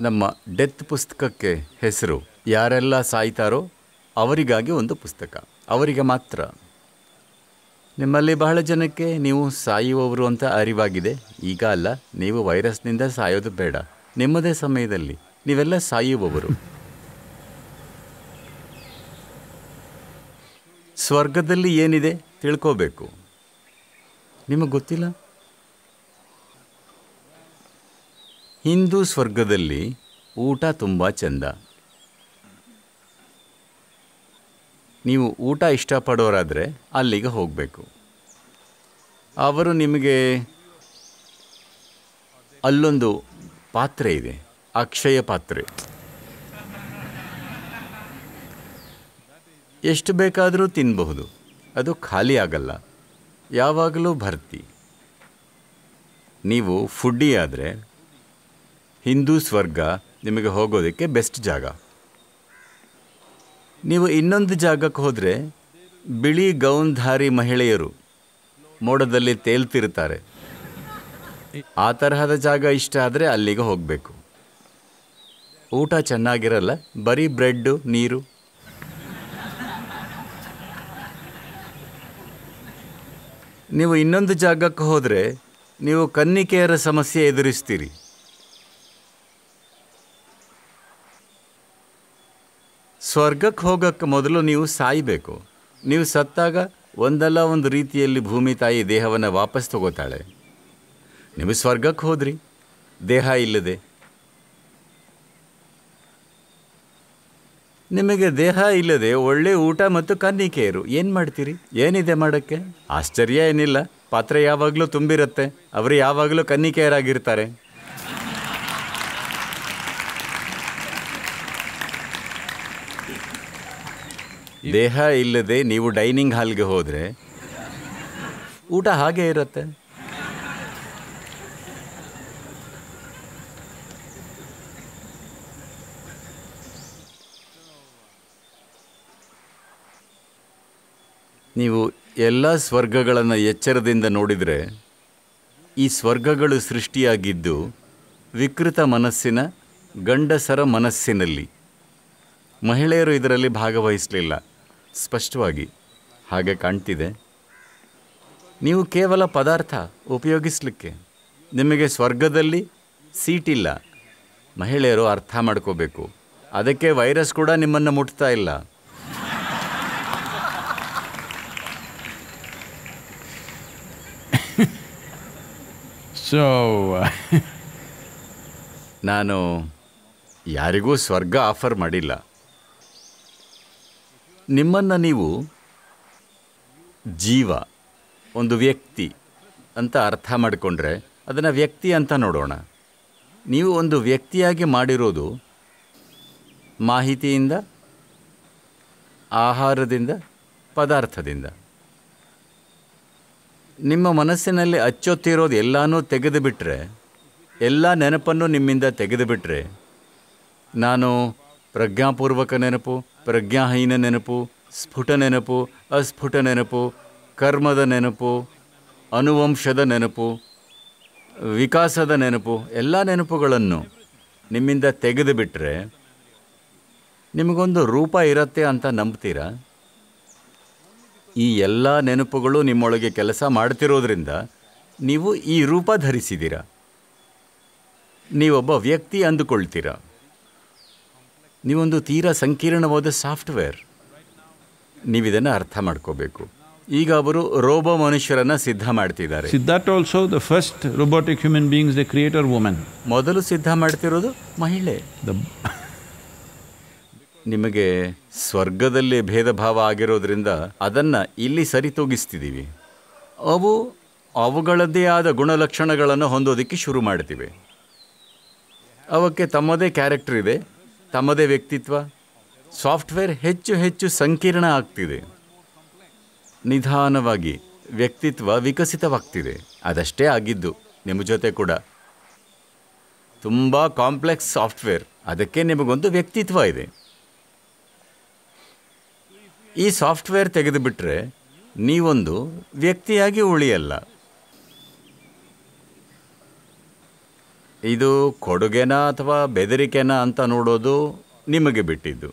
ನಮ್ಮ ಡೆತ್ ಪುಸ್ತಕಕ್ಕೆ ಹೆಸರು ಯಾರೆಲ್ಲ ಸಾಯ್ತಾರೋ ಅವರಿಗಾಗಿ ಒಂದು ಪುಸ್ತಕ ಅವರಿಗೆ ಮಾತ್ರ ನಿಮ್ಮಲ್ಲಿ ಬಹಳ ಜನಕ್ಕೆ ನೀವು ಸಾಯುವವರು ಅಂತ ಅರಿವಾಗಿದೆ ಈಗ ಅಲ್ಲ ನೀವು ವೈರಸ್ನಿಂದ ಸಾಯೋದು ಬೇಡ ನಿಮ್ಮದೇ ಸಮಯದಲ್ಲಿ ನೀವೆಲ್ಲ ಸಾಯುವವರು ಸ್ವರ್ಗದಲ್ಲಿ ಏನಿದೆ ತಿಳ್ಕೋಬೇಕು ನಿಮಗೆ ಗೊತ್ತಿಲ್ಲ ಹಿಂದೂ ಸ್ವರ್ಗದಲ್ಲಿ ಊಟ ತುಂಬ ಚೆಂದ ನೀವು ಊಟ ಇಷ್ಟಪಡೋರಾದರೆ ಅಲ್ಲಿಗೆ ಹೋಗಬೇಕು ಅವರು ನಿಮಗೆ ಅಲ್ಲೊಂದು ಪಾತ್ರೆ ಇದೆ ಅಕ್ಷಯ ಪಾತ್ರೆ ಎಷ್ಟು ಬೇಕಾದರೂ ತಿನ್ನಬಹುದು ಅದು ಖಾಲಿ ಆಗಲ್ಲ ಯಾವಾಗಲೂ ಭರ್ತಿ ನೀವು ಫುಡ್ಡಿ ಆದರೆ ಹಿಂದೂ ಸ್ವರ್ಗ ನಿಮಗೆ ಹೋಗೋದಕ್ಕೆ ಬೆಸ್ಟ್ ಜಾಗ ನೀವು ಇನ್ನೊಂದು ಜಾಗಕ್ಕೆ ಹೋದರೆ ಬಿಳಿ ಗೌನ್ಧಾರಿ ಮಹಿಳೆಯರು ಮೋಡದಲ್ಲಿ ತೇಲ್ತಿರ್ತಾರೆ ಆ ತರಹದ ಜಾಗ ಇಷ್ಟ ಆದರೆ ಅಲ್ಲಿಗೆ ಹೋಗಬೇಕು ಊಟ ಚೆನ್ನಾಗಿರಲ್ಲ ಬರೀ ಬ್ರೆಡ್ಡು ನೀರು ನೀವು ಇನ್ನೊಂದು ಜಾಗಕ್ಕೆ ಹೋದರೆ ನೀವು ಕನ್ನಿಕೆಯರ ಸಮಸ್ಯೆ ಎದುರಿಸ್ತೀರಿ ಸ್ವರ್ಗಕ್ಕೆ ಹೋಗೋಕ್ಕೆ ಮೊದಲು ನೀವು ಸಾಯಬೇಕು ನೀವು ಸತ್ತಾಗ ಒಂದಲ್ಲ ಒಂದು ರೀತಿಯಲ್ಲಿ ಭೂಮಿ ತಾಯಿ ದೇಹವನ್ನು ವಾಪಸ್ ತಗೋತಾಳೆ ನೀವು ಸ್ವರ್ಗಕ್ಕೆ ಹೋದ್ರಿ ದೇಹ ಇಲ್ಲದೆ ನಿಮಗೆ ದೇಹ ಇಲ್ಲದೆ ಒಳ್ಳೆ ಊಟ ಮತ್ತು ಕನ್ನಿಕೆಯರು ಏನು ಮಾಡ್ತೀರಿ ಏನಿದೆ ಮಾಡೋಕ್ಕೆ ಆಶ್ಚರ್ಯ ಏನಿಲ್ಲ ಪಾತ್ರೆ ಯಾವಾಗಲೂ ತುಂಬಿರುತ್ತೆ ಅವರು ಯಾವಾಗಲೂ ಕನ್ನಿಕೆಯರಾಗಿರ್ತಾರೆ ದೇಹ ಇಲ್ಲದೆ ನೀವು ಡೈನಿಂಗ್ ಹಾಲ್ಗೆ ಹೋದರೆ ಊಟ ಹಾಗೆ ಇರುತ್ತೆ ನೀವು ಎಲ್ಲ ಸ್ವರ್ಗಗಳನ್ನು ಎಚ್ಚರದಿಂದ ನೋಡಿದರೆ ಈ ಸ್ವರ್ಗಗಳು ಸೃಷ್ಟಿಯಾಗಿದ್ದು ವಿಕೃತ ಮನಸ್ಸಿನ ಗಂಡಸರ ಮನಸ್ಸಿನಲ್ಲಿ ಮಹಿಳೆಯರು ಇದರಲ್ಲಿ ಭಾಗವಹಿಸಲಿಲ್ಲ ಸ್ಪಷ್ಟವಾಗಿ ಹಾಗೆ ಕಾಣ್ತಿದೆ ನೀವು ಕೇವಲ ಪದಾರ್ಥ ಉಪಯೋಗಿಸಲಿಕ್ಕೆ ನಿಮಗೆ ಸ್ವರ್ಗದಲ್ಲಿ ಸೀಟಿಲ್ಲ ಮಹಿಳೆಯರು ಅರ್ಥ ಮಾಡ್ಕೋಬೇಕು ಅದಕ್ಕೆ ವೈರಸ್ ಕೂಡ ನಿಮ್ಮನ್ನು ಮುಟ್ತಾ ಇಲ್ಲ ಸೊ ನಾನು ಯಾರಿಗೂ ಸ್ವರ್ಗ ಆಫರ್ ಮಾಡಿಲ್ಲ ನಿಮ್ಮನ್ನು ನೀವು ಜೀವ ಒಂದು ವ್ಯಕ್ತಿ ಅಂತ ಅರ್ಥ ಮಾಡಿಕೊಂಡ್ರೆ ಅದನ್ನು ವ್ಯಕ್ತಿ ಅಂತ ನೋಡೋಣ ನೀವು ಒಂದು ವ್ಯಕ್ತಿಯಾಗಿ ಮಾಡಿರೋದು ಮಾಹಿತಿಯಿಂದ ಆಹಾರದಿಂದ ಪದಾರ್ಥದಿಂದ ನಿಮ್ಮ ಮನಸ್ಸಿನಲ್ಲಿ ಅಚ್ಚೊತ್ತಿರೋದು ಎಲ್ಲನೂ ಬಿಟ್ಟರೆ ಎಲ್ಲ ನೆನಪನ್ನು ನಿಮ್ಮಿಂದ ತೆಗೆದುಬಿಟ್ರೆ ನಾನು ಪ್ರಜ್ಞಾಪೂರ್ವಕ ನೆನಪು ಪ್ರಜ್ಞಾಹೀನ ನೆನಪು ಸ್ಫುಟ ನೆನಪು ಅಸ್ಫುಟ ನೆನಪು ಕರ್ಮದ ನೆನಪು ಅನುವಂಶದ ನೆನಪು ವಿಕಾಸದ ನೆನಪು ಎಲ್ಲ ನೆನಪುಗಳನ್ನು ನಿಮ್ಮಿಂದ ತೆಗೆದುಬಿಟ್ರೆ ನಿಮಗೊಂದು ರೂಪ ಇರುತ್ತೆ ಅಂತ ನಂಬ್ತೀರಾ ಈ ಎಲ್ಲ ನೆನಪುಗಳು ನಿಮ್ಮೊಳಗೆ ಕೆಲಸ ಮಾಡ್ತಿರೋದ್ರಿಂದ ನೀವು ಈ ರೂಪ ಧರಿಸಿದ್ದೀರ ನೀವೊಬ್ಬ ವ್ಯಕ್ತಿ ಅಂದುಕೊಳ್ತೀರ ನೀವೊಂದು ತೀರಾ ಸಂಕೀರ್ಣವಾದ ಸಾಫ್ಟ್ವೇರ್ ನೀವಿದನ್ನು ಅರ್ಥ ಮಾಡ್ಕೋಬೇಕು ಈಗ ಅವರು ರೋಬೋ ಮನುಷ್ಯರನ್ನ ಸಿದ್ಧ ಮಾಡ್ತಿದ್ದಾರೆ Siddhartha also the first robotic human beings the creator women ಮೊದಲು ಸಿದ್ಧ ಮಾಡ್ತಿರೋದು ಮಹಿಳೆ ನಿಮಗೆ ಸ್ವರ್ಗದಲ್ಲಿ ಭೇದ ಭಾವ ಆಗಿರೋದ್ರಿಂದ ಅದನ್ನು ಇಲ್ಲಿ ತೂಗಿಸ್ತಿದ್ದೀವಿ ಅವು ಅವುಗಳದ್ದೇ ಆದ ಗುಣಲಕ್ಷಣಗಳನ್ನು ಹೊಂದೋದಕ್ಕೆ ಶುರು ಮಾಡ್ತೀವಿ ಅವಕ್ಕೆ ತಮ್ಮದೇ ಕ್ಯಾರೆಕ್ಟರ್ ಇದೆ ತಮ್ಮದೇ ವ್ಯಕ್ತಿತ್ವ ಸಾಫ್ಟ್ವೇರ್ ಹೆಚ್ಚು ಹೆಚ್ಚು ಸಂಕೀರ್ಣ ಆಗ್ತಿದೆ ನಿಧಾನವಾಗಿ ವ್ಯಕ್ತಿತ್ವ ವಿಕಸಿತವಾಗ್ತಿದೆ ಅದಷ್ಟೇ ಆಗಿದ್ದು ನಿಮ್ಮ ಜೊತೆ ಕೂಡ ತುಂಬ ಕಾಂಪ್ಲೆಕ್ಸ್ ಸಾಫ್ಟ್ವೇರ್ ಅದಕ್ಕೆ ನಿಮಗೊಂದು ವ್ಯಕ್ತಿತ್ವ ಇದೆ ಈ ಸಾಫ್ಟ್ವೇರ್ ತೆಗೆದುಬಿಟ್ರೆ ನೀವೊಂದು ವ್ಯಕ್ತಿಯಾಗಿ ಉಳಿಯಲ್ಲ ಇದು ಕೊಡುಗೆನಾ ಅಥವಾ ಬೆದರಿಕೆನಾ ಅಂತ ನೋಡೋದು ನಿಮಗೆ ಬಿಟ್ಟಿದ್ದು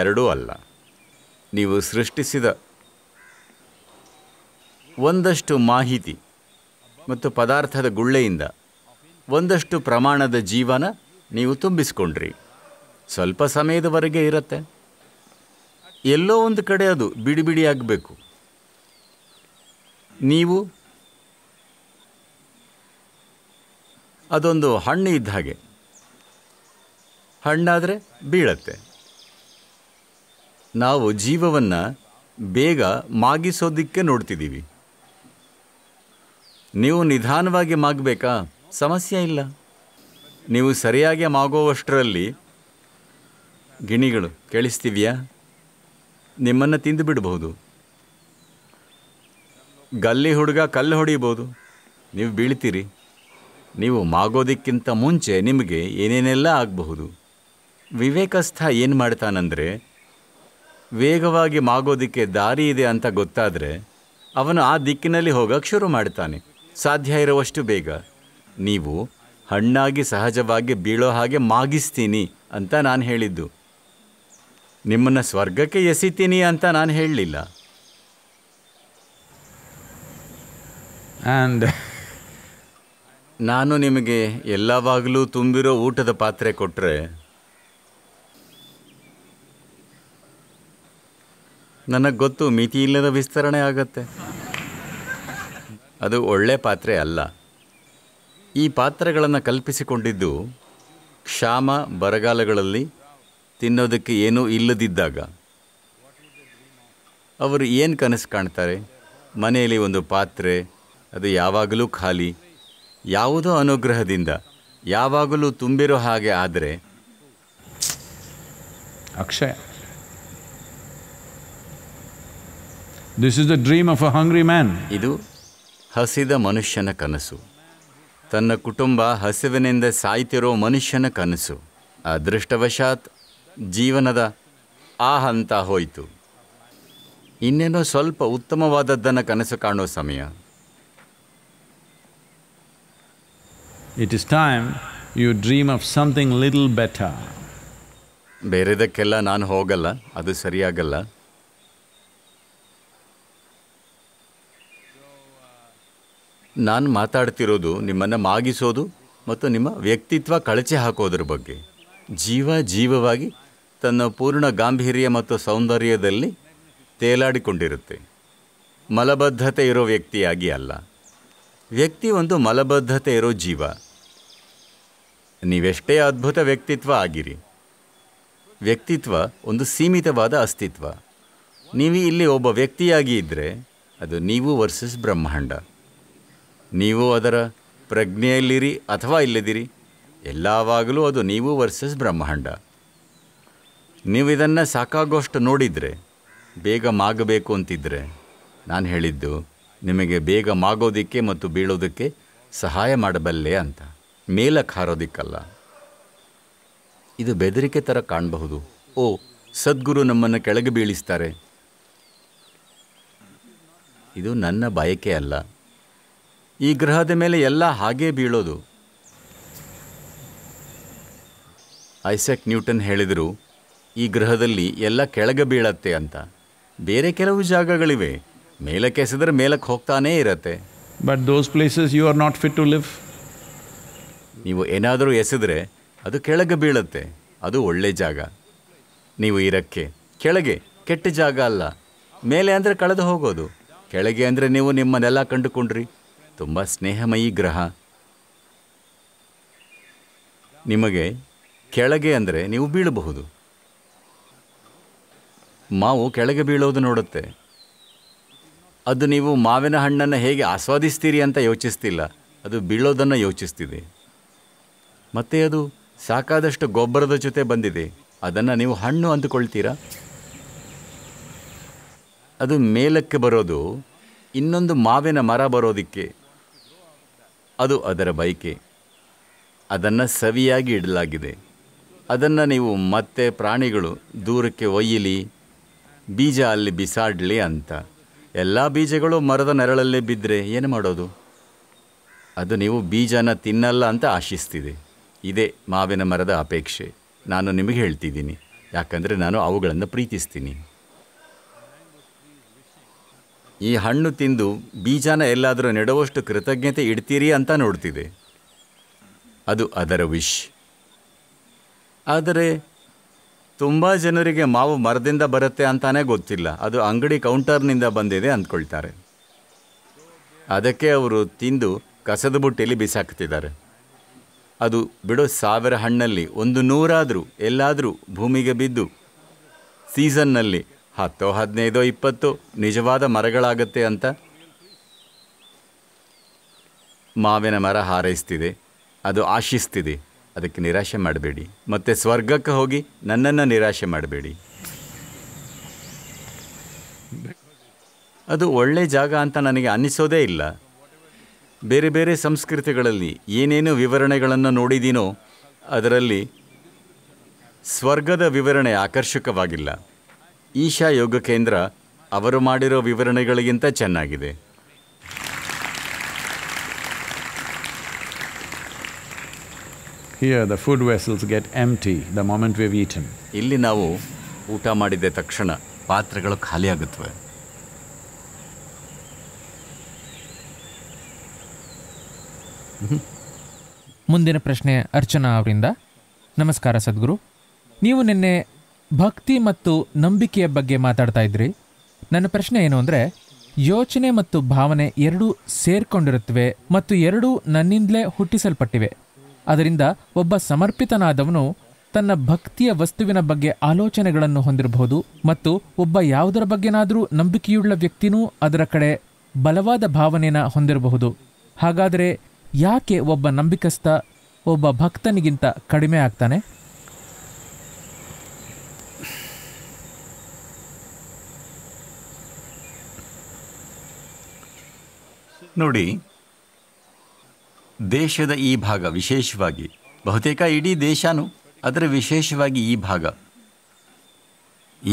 ಎರಡೂ ಅಲ್ಲ ನೀವು ಸೃಷ್ಟಿಸಿದ ಒಂದಷ್ಟು ಮಾಹಿತಿ ಮತ್ತು ಪದಾರ್ಥದ ಗುಳ್ಳೆಯಿಂದ ಒಂದಷ್ಟು ಪ್ರಮಾಣದ ಜೀವನ ನೀವು ತುಂಬಿಸಿಕೊಂಡ್ರಿ ಸ್ವಲ್ಪ ಸಮಯದವರೆಗೆ ಇರುತ್ತೆ ಎಲ್ಲೋ ಒಂದು ಕಡೆ ಅದು ಬಿಡಿ ಬಿಡಿ ಆಗಬೇಕು ನೀವು ಅದೊಂದು ಹಣ್ಣು ಇದ್ದ ಹಾಗೆ ಹಣ್ಣಾದರೆ ಬೀಳತ್ತೆ ನಾವು ಜೀವವನ್ನು ಬೇಗ ಮಾಗಿಸೋದಕ್ಕೆ ನೋಡ್ತಿದ್ದೀವಿ ನೀವು ನಿಧಾನವಾಗಿ ಮಾಗಬೇಕಾ ಸಮಸ್ಯೆ ಇಲ್ಲ ನೀವು ಸರಿಯಾಗಿ ಮಾಗುವಷ್ಟರಲ್ಲಿ ಗಿಣಿಗಳು ಕೇಳಿಸ್ತೀವಿಯಾ ನಿಮ್ಮನ್ನು ತಿಂದು ಬಿಡಬಹುದು ಗಲ್ಲಿ ಹುಡುಗ ಕಲ್ಲು ಹೊಡೆಯಬಹುದು ನೀವು ಬೀಳ್ತೀರಿ ನೀವು ಮಾಗೋದಕ್ಕಿಂತ ಮುಂಚೆ ನಿಮಗೆ ಏನೇನೆಲ್ಲ ಆಗಬಹುದು ವಿವೇಕಸ್ಥ ಏನು ಮಾಡ್ತಾನಂದರೆ ವೇಗವಾಗಿ ಮಾಗೋದಕ್ಕೆ ದಾರಿ ಇದೆ ಅಂತ ಗೊತ್ತಾದರೆ ಅವನು ಆ ದಿಕ್ಕಿನಲ್ಲಿ ಹೋಗೋಕೆ ಶುರು ಮಾಡ್ತಾನೆ ಸಾಧ್ಯ ಇರುವಷ್ಟು ಬೇಗ ನೀವು ಹಣ್ಣಾಗಿ ಸಹಜವಾಗಿ ಬೀಳೋ ಹಾಗೆ ಮಾಗಿಸ್ತೀನಿ ಅಂತ ನಾನು ಹೇಳಿದ್ದು ನಿಮ್ಮನ್ನು ಸ್ವರ್ಗಕ್ಕೆ ಎಸಿತೀನಿ ಅಂತ ನಾನು ಹೇಳಲಿಲ್ಲ ಆ್ಯಂಡ್ ನಾನು ನಿಮಗೆ ಎಲ್ಲವಾಗಲೂ ತುಂಬಿರೋ ಊಟದ ಪಾತ್ರೆ ಕೊಟ್ಟರೆ ನನಗೆ ಗೊತ್ತು ಮಿತಿ ಇಲ್ಲದ ವಿಸ್ತರಣೆ ಆಗತ್ತೆ ಅದು ಒಳ್ಳೆ ಪಾತ್ರೆ ಅಲ್ಲ ಈ ಪಾತ್ರೆಗಳನ್ನು ಕಲ್ಪಿಸಿಕೊಂಡಿದ್ದು ಕ್ಷಾಮ ಬರಗಾಲಗಳಲ್ಲಿ ತಿನ್ನೋದಕ್ಕೆ ಏನೂ ಇಲ್ಲದಿದ್ದಾಗ ಅವರು ಏನು ಕನಸು ಕಾಣ್ತಾರೆ ಮನೆಯಲ್ಲಿ ಒಂದು ಪಾತ್ರೆ ಅದು ಯಾವಾಗಲೂ ಖಾಲಿ ಯಾವುದೋ ಅನುಗ್ರಹದಿಂದ ಯಾವಾಗಲೂ ತುಂಬಿರೋ ಹಾಗೆ ಆದರೆ ಅಕ್ಷಯ this is the dream of a hungry man ಇದು ಹಸಿದ ಮನುಷ್ಯನ ಕನಸು ತನ್ನ ಕುಟುಂಬ ಹಸಿವಿನಿಂದ ಸಾಯ್ತಿರೋ ಮನುಷ್ಯನ ಕನಸು ಅದೃಷ್ಟವಶಾತ್ ಜೀವನದ ಆ ಹಂತ ಹೋಯಿತು ಇನ್ನೇನೋ ಸ್ವಲ್ಪ ಉತ್ತಮವಾದದ್ದನ್ನು ಕನಸು ಕಾಣೋ ಸಮಯ it is time you dream of something little better ಬೇರೆದಕ್ಕೆಲ್ಲ ನಾನು ಹೋಗಲ್ಲ ಅದು ಸರಿಯಾಗಲ್ಲ ನಾನು ಮಾತಾಡ್ತಿರೋದು ನಿಮ್ಮನ್ನು ಮಾಗಿಸೋದು ಮತ್ತು ನಿಮ್ಮ ವ್ಯಕ್ತಿತ್ವ ಕಳಚೆ ಹಾಕೋದ್ರ ಬಗ್ಗೆ ಜೀವ ಜೀವವಾಗಿ ತನ್ನ ಪೂರ್ಣ ಗಾಂಭೀರ್ಯ ಮತ್ತು ಸೌಂದರ್ಯದಲ್ಲಿ ತೇಲಾಡಿಕೊಂಡಿರುತ್ತೆ ಮಲಬದ್ಧತೆ ಇರೋ ವ್ಯಕ್ತಿಯಾಗಿ ಅಲ್ಲ ವ್ಯಕ್ತಿ ಒಂದು ಮಲಬದ್ಧತೆ ಇರೋ ಜೀವ ನೀವೆಷ್ಟೇ ಅದ್ಭುತ ವ್ಯಕ್ತಿತ್ವ ಆಗಿರಿ ವ್ಯಕ್ತಿತ್ವ ಒಂದು ಸೀಮಿತವಾದ ಅಸ್ತಿತ್ವ ನೀವು ಇಲ್ಲಿ ಒಬ್ಬ ವ್ಯಕ್ತಿಯಾಗಿ ಇದ್ದರೆ ಅದು ನೀವು ವರ್ಸಸ್ ಬ್ರಹ್ಮಾಂಡ ನೀವು ಅದರ ಪ್ರಜ್ಞೆಯಲ್ಲಿರಿ ಅಥವಾ ಇಲ್ಲದಿರಿ ಎಲ್ಲಾವಾಗಲೂ ಅದು ನೀವು ವರ್ಸಸ್ ಬ್ರಹ್ಮಾಂಡ ನೀವು ಇದನ್ನು ಸಾಕಾಗೋಷ್ಟು ನೋಡಿದರೆ ಬೇಗ ಮಾಗಬೇಕು ಅಂತಿದ್ರೆ ನಾನು ಹೇಳಿದ್ದು ನಿಮಗೆ ಬೇಗ ಮಾಗೋದಕ್ಕೆ ಮತ್ತು ಬೀಳೋದಕ್ಕೆ ಸಹಾಯ ಮಾಡಬಲ್ಲೆ ಅಂತ ಮೇಲಕ್ಕೆ ಹಾರೋದಿಕ್ಕಲ್ಲ ಇದು ಬೆದರಿಕೆ ಥರ ಕಾಣಬಹುದು ಓ ಸದ್ಗುರು ನಮ್ಮನ್ನು ಕೆಳಗೆ ಬೀಳಿಸ್ತಾರೆ ಇದು ನನ್ನ ಬಯಕೆ ಅಲ್ಲ ಈ ಗ್ರಹದ ಮೇಲೆ ಎಲ್ಲ ಹಾಗೇ ಬೀಳೋದು ಐಸೆಕ್ ನ್ಯೂಟನ್ ಹೇಳಿದರು ಈ ಗ್ರಹದಲ್ಲಿ ಎಲ್ಲ ಕೆಳಗೆ ಬೀಳತ್ತೆ ಅಂತ ಬೇರೆ ಕೆಲವು ಜಾಗಗಳಿವೆ ಮೇಲಕ್ಕೆ ಎಸೆದರೆ ಮೇಲಕ್ಕೆ ಹೋಗ್ತಾನೇ ಇರತ್ತೆ but those places you are not fit to live ನೀವು ಏನಾದರೂ ಎಸೆದರೆ ಅದು ಕೆಳಗೆ ಬೀಳತ್ತೆ ಅದು ಒಳ್ಳೆ ಜಾಗ ನೀವು ಇರಕ್ಕೆ ಕೆಳಗೆ ಕೆಟ್ಟ ಜಾಗ ಅಲ್ಲ ಮೇಲೆ ಅಂದರೆ ಕಳೆದು ಹೋಗೋದು ಕೆಳಗೆ ಅಂದರೆ ನೀವು ನಿಮ್ಮನ್ನೆಲ್ಲ ಕಂಡುಕೊಂಡ್ರಿ ತುಂಬ ಸ್ನೇಹಮಯಿ ಗ್ರಹ ನಿಮಗೆ ಕೆಳಗೆ ಅಂದರೆ ನೀವು ಬೀಳಬಹುದು ಮಾವು ಕೆಳಗೆ ಬೀಳೋದು ನೋಡುತ್ತೆ ಅದು ನೀವು ಮಾವಿನ ಹಣ್ಣನ್ನು ಹೇಗೆ ಆಸ್ವಾದಿಸ್ತೀರಿ ಅಂತ ಯೋಚಿಸ್ತಿಲ್ಲ ಅದು ಬೀಳೋದನ್ನು ಯೋಚಿಸ್ತಿದೆ ಮತ್ತೆ ಅದು ಸಾಕಾದಷ್ಟು ಗೊಬ್ಬರದ ಜೊತೆ ಬಂದಿದೆ ಅದನ್ನು ನೀವು ಹಣ್ಣು ಅಂದುಕೊಳ್ತೀರಾ ಅದು ಮೇಲಕ್ಕೆ ಬರೋದು ಇನ್ನೊಂದು ಮಾವಿನ ಮರ ಬರೋದಕ್ಕೆ ಅದು ಅದರ ಬಯಕೆ ಅದನ್ನು ಸವಿಯಾಗಿ ಇಡಲಾಗಿದೆ ಅದನ್ನು ನೀವು ಮತ್ತೆ ಪ್ರಾಣಿಗಳು ದೂರಕ್ಕೆ ಒಯ್ಯಲಿ ಬೀಜ ಅಲ್ಲಿ ಬಿಸಾಡಲಿ ಅಂತ ಎಲ್ಲ ಬೀಜಗಳು ಮರದ ನೆರಳಲ್ಲೇ ಬಿದ್ದರೆ ಏನು ಮಾಡೋದು ಅದು ನೀವು ಬೀಜನ ತಿನ್ನಲ್ಲ ಅಂತ ಆಶಿಸ್ತಿದೆ ಇದೇ ಮಾವಿನ ಮರದ ಅಪೇಕ್ಷೆ ನಾನು ನಿಮಗೆ ಹೇಳ್ತಿದ್ದೀನಿ ಯಾಕಂದರೆ ನಾನು ಅವುಗಳನ್ನು ಪ್ರೀತಿಸ್ತೀನಿ ಈ ಹಣ್ಣು ತಿಂದು ಬೀಜನ ಎಲ್ಲಾದರೂ ನೆಡುವಷ್ಟು ಕೃತಜ್ಞತೆ ಇಡ್ತೀರಿ ಅಂತ ನೋಡ್ತಿದೆ ಅದು ಅದರ ವಿಶ್ ಆದರೆ ತುಂಬ ಜನರಿಗೆ ಮಾವು ಮರದಿಂದ ಬರುತ್ತೆ ಅಂತಾನೆ ಗೊತ್ತಿಲ್ಲ ಅದು ಅಂಗಡಿ ಕೌಂಟರ್ನಿಂದ ಬಂದಿದೆ ಅಂದ್ಕೊಳ್ತಾರೆ ಅದಕ್ಕೆ ಅವರು ತಿಂದು ಕಸದ ಬುಟ್ಟಿಯಲ್ಲಿ ಬಿಸಾಕ್ತಿದ್ದಾರೆ ಅದು ಬಿಡೋ ಸಾವಿರ ಹಣ್ಣಲ್ಲಿ ಒಂದು ನೂರಾದರೂ ಎಲ್ಲಾದರೂ ಭೂಮಿಗೆ ಬಿದ್ದು ಸೀಸನ್ನಲ್ಲಿ ಹತ್ತೋ ಹದಿನೈದೋ ಇಪ್ಪತ್ತೋ ನಿಜವಾದ ಮರಗಳಾಗತ್ತೆ ಅಂತ ಮಾವಿನ ಮರ ಹಾರೈಸ್ತಿದೆ ಅದು ಆಶಿಸ್ತಿದೆ ಅದಕ್ಕೆ ನಿರಾಶೆ ಮಾಡಬೇಡಿ ಮತ್ತು ಸ್ವರ್ಗಕ್ಕೆ ಹೋಗಿ ನನ್ನನ್ನು ನಿರಾಶೆ ಮಾಡಬೇಡಿ ಅದು ಒಳ್ಳೆ ಜಾಗ ಅಂತ ನನಗೆ ಅನ್ನಿಸೋದೇ ಇಲ್ಲ ಬೇರೆ ಬೇರೆ ಸಂಸ್ಕೃತಿಗಳಲ್ಲಿ ಏನೇನು ವಿವರಣೆಗಳನ್ನು ನೋಡಿದೀನೋ ಅದರಲ್ಲಿ ಸ್ವರ್ಗದ ವಿವರಣೆ ಆಕರ್ಷಕವಾಗಿಲ್ಲ ಈಶಾ ಯೋಗ ಕೇಂದ್ರ ಅವರು ಮಾಡಿರೋ ವಿವರಣೆಗಳಿಗಿಂತ ಚೆನ್ನಾಗಿದೆ Here the food vessels get empty the moment we've eaten. ಇಲ್ಲಿ ನಾವು ಊಟ ಮಾಡಿದ ತಕ್ಷಣ ಪಾತ್ರೆಗಳು ಖಾಲಿಯಾಗುತ್ತವೆ ಮುಂದಿನ ಪ್ರಶ್ನೆ ಅರ್ಚನಾ ಅವರಿಂದ ನಮಸ್ಕಾರ ಸದ್ಗುರು ನೀವು ನಿನ್ನೆ ಭಕ್ತಿ ಮತ್ತು ನಂಬಿಕೆಯ ಬಗ್ಗೆ ಮಾತಾಡ್ತಾ ಇದ್ರಿ ನನ್ನ ಪ್ರಶ್ನೆ ಏನು ಅಂದರೆ ಯೋಚನೆ ಮತ್ತು ಭಾವನೆ ಎರಡೂ ಸೇರ್ಕೊಂಡಿರುತ್ತವೆ ಮತ್ತು ಎರಡೂ ನನ್ನಿಂದಲೇ ಹುಟ್ಟಿಸಲ್ಪಟ್ಟಿವೆ ಅದರಿಂದ ಒಬ್ಬ ಸಮರ್ಪಿತನಾದವನು ತನ್ನ ಭಕ್ತಿಯ ವಸ್ತುವಿನ ಬಗ್ಗೆ ಆಲೋಚನೆಗಳನ್ನು ಹೊಂದಿರಬಹುದು ಮತ್ತು ಒಬ್ಬ ಯಾವುದರ ಬಗ್ಗೆನಾದರೂ ನಂಬಿಕೆಯುಳ್ಳ ವ್ಯಕ್ತಿನೂ ಅದರ ಕಡೆ ಬಲವಾದ ಭಾವನೆನ ಹೊಂದಿರಬಹುದು ಹಾಗಾದರೆ ಯಾಕೆ ಒಬ್ಬ ನಂಬಿಕಸ್ಥ ಒಬ್ಬ ಭಕ್ತನಿಗಿಂತ ಕಡಿಮೆ ಆಗ್ತಾನೆ ನೋಡಿ ದೇಶದ ಈ ಭಾಗ ವಿಶೇಷವಾಗಿ ಬಹುತೇಕ ಇಡೀ ದೇಶನೂ ಆದರೆ ವಿಶೇಷವಾಗಿ ಈ ಭಾಗ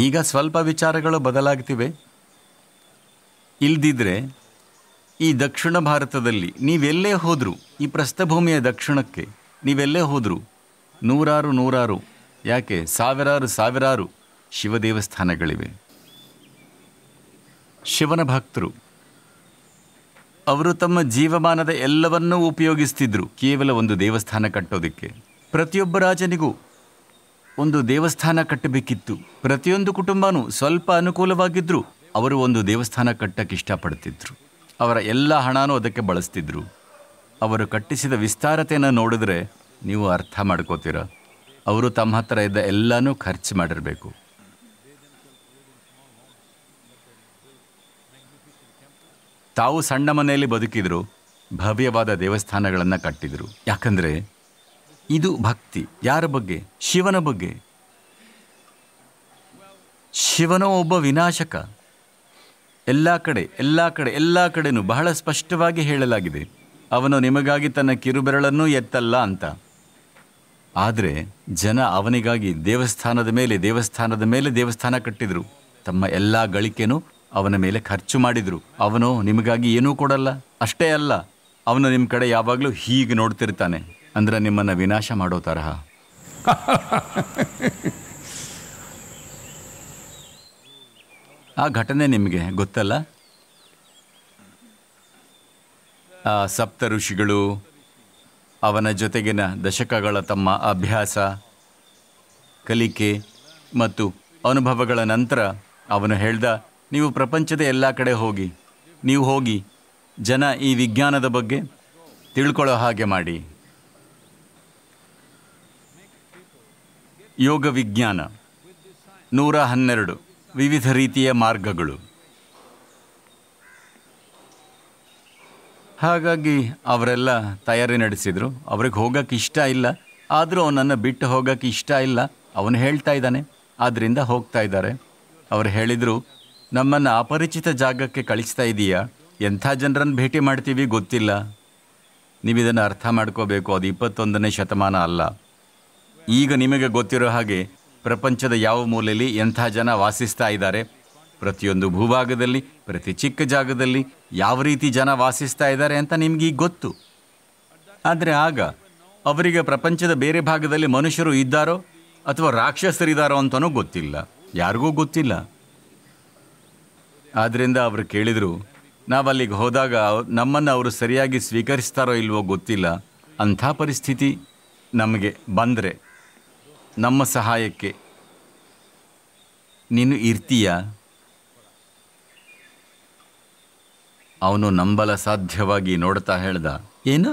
ಈಗ ಸ್ವಲ್ಪ ವಿಚಾರಗಳು ಬದಲಾಗ್ತಿವೆ ಇಲ್ದಿದ್ರೆ ಈ ದಕ್ಷಿಣ ಭಾರತದಲ್ಲಿ ನೀವೆಲ್ಲೇ ಹೋದರೂ ಈ ಪ್ರಸ್ಥಭೂಮಿಯ ದಕ್ಷಿಣಕ್ಕೆ ನೀವೆಲ್ಲೇ ಹೋದರೂ ನೂರಾರು ನೂರಾರು ಯಾಕೆ ಸಾವಿರಾರು ಸಾವಿರಾರು ಶಿವ ದೇವಸ್ಥಾನಗಳಿವೆ ಶಿವನ ಭಕ್ತರು ಅವರು ತಮ್ಮ ಜೀವಮಾನದ ಎಲ್ಲವನ್ನೂ ಉಪಯೋಗಿಸ್ತಿದ್ರು ಕೇವಲ ಒಂದು ದೇವಸ್ಥಾನ ಕಟ್ಟೋದಕ್ಕೆ ಪ್ರತಿಯೊಬ್ಬ ರಾಜನಿಗೂ ಒಂದು ದೇವಸ್ಥಾನ ಕಟ್ಟಬೇಕಿತ್ತು ಪ್ರತಿಯೊಂದು ಕುಟುಂಬನೂ ಸ್ವಲ್ಪ ಅನುಕೂಲವಾಗಿದ್ದರೂ ಅವರು ಒಂದು ದೇವಸ್ಥಾನ ಕಟ್ಟಕ್ಕೆ ಇಷ್ಟಪಡ್ತಿದ್ರು ಅವರ ಎಲ್ಲ ಹಣನೂ ಅದಕ್ಕೆ ಬಳಸ್ತಿದ್ರು ಅವರು ಕಟ್ಟಿಸಿದ ವಿಸ್ತಾರತೆಯನ್ನು ನೋಡಿದ್ರೆ ನೀವು ಅರ್ಥ ಮಾಡ್ಕೋತೀರ ಅವರು ತಮ್ಮ ಹತ್ರ ಇದ್ದ ಎಲ್ಲನೂ ಖರ್ಚು ಮಾಡಿರಬೇಕು ತಾವು ಸಣ್ಣ ಮನೆಯಲ್ಲಿ ಬದುಕಿದ್ರು ಭವ್ಯವಾದ ದೇವಸ್ಥಾನಗಳನ್ನು ಕಟ್ಟಿದರು ಯಾಕಂದರೆ ಇದು ಭಕ್ತಿ ಯಾರ ಬಗ್ಗೆ ಶಿವನ ಬಗ್ಗೆ ಶಿವನ ಒಬ್ಬ ವಿನಾಶಕ ಎಲ್ಲ ಕಡೆ ಎಲ್ಲ ಕಡೆ ಎಲ್ಲ ಕಡೆನೂ ಬಹಳ ಸ್ಪಷ್ಟವಾಗಿ ಹೇಳಲಾಗಿದೆ ಅವನು ನಿಮಗಾಗಿ ತನ್ನ ಕಿರುಬೆರಳನ್ನೂ ಎತ್ತಲ್ಲ ಅಂತ ಆದರೆ ಜನ ಅವನಿಗಾಗಿ ದೇವಸ್ಥಾನದ ಮೇಲೆ ದೇವಸ್ಥಾನದ ಮೇಲೆ ದೇವಸ್ಥಾನ ಕಟ್ಟಿದರು ತಮ್ಮ ಎಲ್ಲ ಗಳಿಕೆನೂ ಅವನ ಮೇಲೆ ಖರ್ಚು ಮಾಡಿದ್ರು ಅವನು ನಿಮಗಾಗಿ ಏನೂ ಕೊಡಲ್ಲ ಅಷ್ಟೇ ಅಲ್ಲ ಅವನು ನಿಮ್ಮ ಕಡೆ ಯಾವಾಗಲೂ ಹೀಗೆ ನೋಡ್ತಿರ್ತಾನೆ ಅಂದ್ರೆ ನಿಮ್ಮನ್ನು ವಿನಾಶ ಮಾಡೋ ತರಹ ಆ ಘಟನೆ ನಿಮಗೆ ಗೊತ್ತಲ್ಲ ಆ ಸಪ್ತ ಋಷಿಗಳು ಅವನ ಜೊತೆಗಿನ ದಶಕಗಳ ತಮ್ಮ ಅಭ್ಯಾಸ ಕಲಿಕೆ ಮತ್ತು ಅನುಭವಗಳ ನಂತರ ಅವನು ಹೇಳ್ದ ನೀವು ಪ್ರಪಂಚದ ಎಲ್ಲ ಕಡೆ ಹೋಗಿ ನೀವು ಹೋಗಿ ಜನ ಈ ವಿಜ್ಞಾನದ ಬಗ್ಗೆ ತಿಳ್ಕೊಳ್ಳೋ ಹಾಗೆ ಮಾಡಿ ಯೋಗ ವಿಜ್ಞಾನ ನೂರ ಹನ್ನೆರಡು ವಿವಿಧ ರೀತಿಯ ಮಾರ್ಗಗಳು ಹಾಗಾಗಿ ಅವರೆಲ್ಲ ತಯಾರಿ ನಡೆಸಿದರು ಅವ್ರಿಗೆ ಹೋಗಕ್ಕೆ ಇಷ್ಟ ಇಲ್ಲ ಆದರೂ ಅವನನ್ನು ಬಿಟ್ಟು ಹೋಗೋಕ್ಕೆ ಇಷ್ಟ ಇಲ್ಲ ಅವನು ಹೇಳ್ತಾ ಇದ್ದಾನೆ ಆದ್ದರಿಂದ ಹೋಗ್ತಾ ಇದ್ದಾರೆ ಅವರು ಹೇಳಿದರು ನಮ್ಮನ್ನು ಅಪರಿಚಿತ ಜಾಗಕ್ಕೆ ಕಳಿಸ್ತಾ ಇದೆಯಾ ಎಂಥ ಜನರನ್ನು ಭೇಟಿ ಮಾಡ್ತೀವಿ ಗೊತ್ತಿಲ್ಲ ನೀವು ಇದನ್ನು ಅರ್ಥ ಮಾಡ್ಕೋಬೇಕು ಅದು ಇಪ್ಪತ್ತೊಂದನೇ ಶತಮಾನ ಅಲ್ಲ ಈಗ ನಿಮಗೆ ಗೊತ್ತಿರೋ ಹಾಗೆ ಪ್ರಪಂಚದ ಯಾವ ಮೂಲೆಯಲ್ಲಿ ಎಂಥ ಜನ ವಾಸಿಸ್ತಾ ಇದ್ದಾರೆ ಪ್ರತಿಯೊಂದು ಭೂಭಾಗದಲ್ಲಿ ಪ್ರತಿ ಚಿಕ್ಕ ಜಾಗದಲ್ಲಿ ಯಾವ ರೀತಿ ಜನ ವಾಸಿಸ್ತಾ ಇದ್ದಾರೆ ಅಂತ ನಿಮಗೀಗ ಗೊತ್ತು ಆದರೆ ಆಗ ಅವರಿಗೆ ಪ್ರಪಂಚದ ಬೇರೆ ಭಾಗದಲ್ಲಿ ಮನುಷ್ಯರು ಇದ್ದಾರೋ ಅಥವಾ ರಾಕ್ಷಸರಿದ್ದಾರೋ ಅಂತನೂ ಗೊತ್ತಿಲ್ಲ ಯಾರಿಗೂ ಗೊತ್ತಿಲ್ಲ ಆದ್ದರಿಂದ ಅವರು ಕೇಳಿದರು ನಾವು ಅಲ್ಲಿಗೆ ಹೋದಾಗ ನಮ್ಮನ್ನು ಅವರು ಸರಿಯಾಗಿ ಸ್ವೀಕರಿಸ್ತಾರೋ ಇಲ್ವೋ ಗೊತ್ತಿಲ್ಲ ಅಂಥ ಪರಿಸ್ಥಿತಿ ನಮಗೆ ಬಂದರೆ ನಮ್ಮ ಸಹಾಯಕ್ಕೆ ನೀನು ಇರ್ತೀಯ ಅವನು ನಂಬಲ ಸಾಧ್ಯವಾಗಿ ನೋಡ್ತಾ ಹೇಳ್ದ ಏನು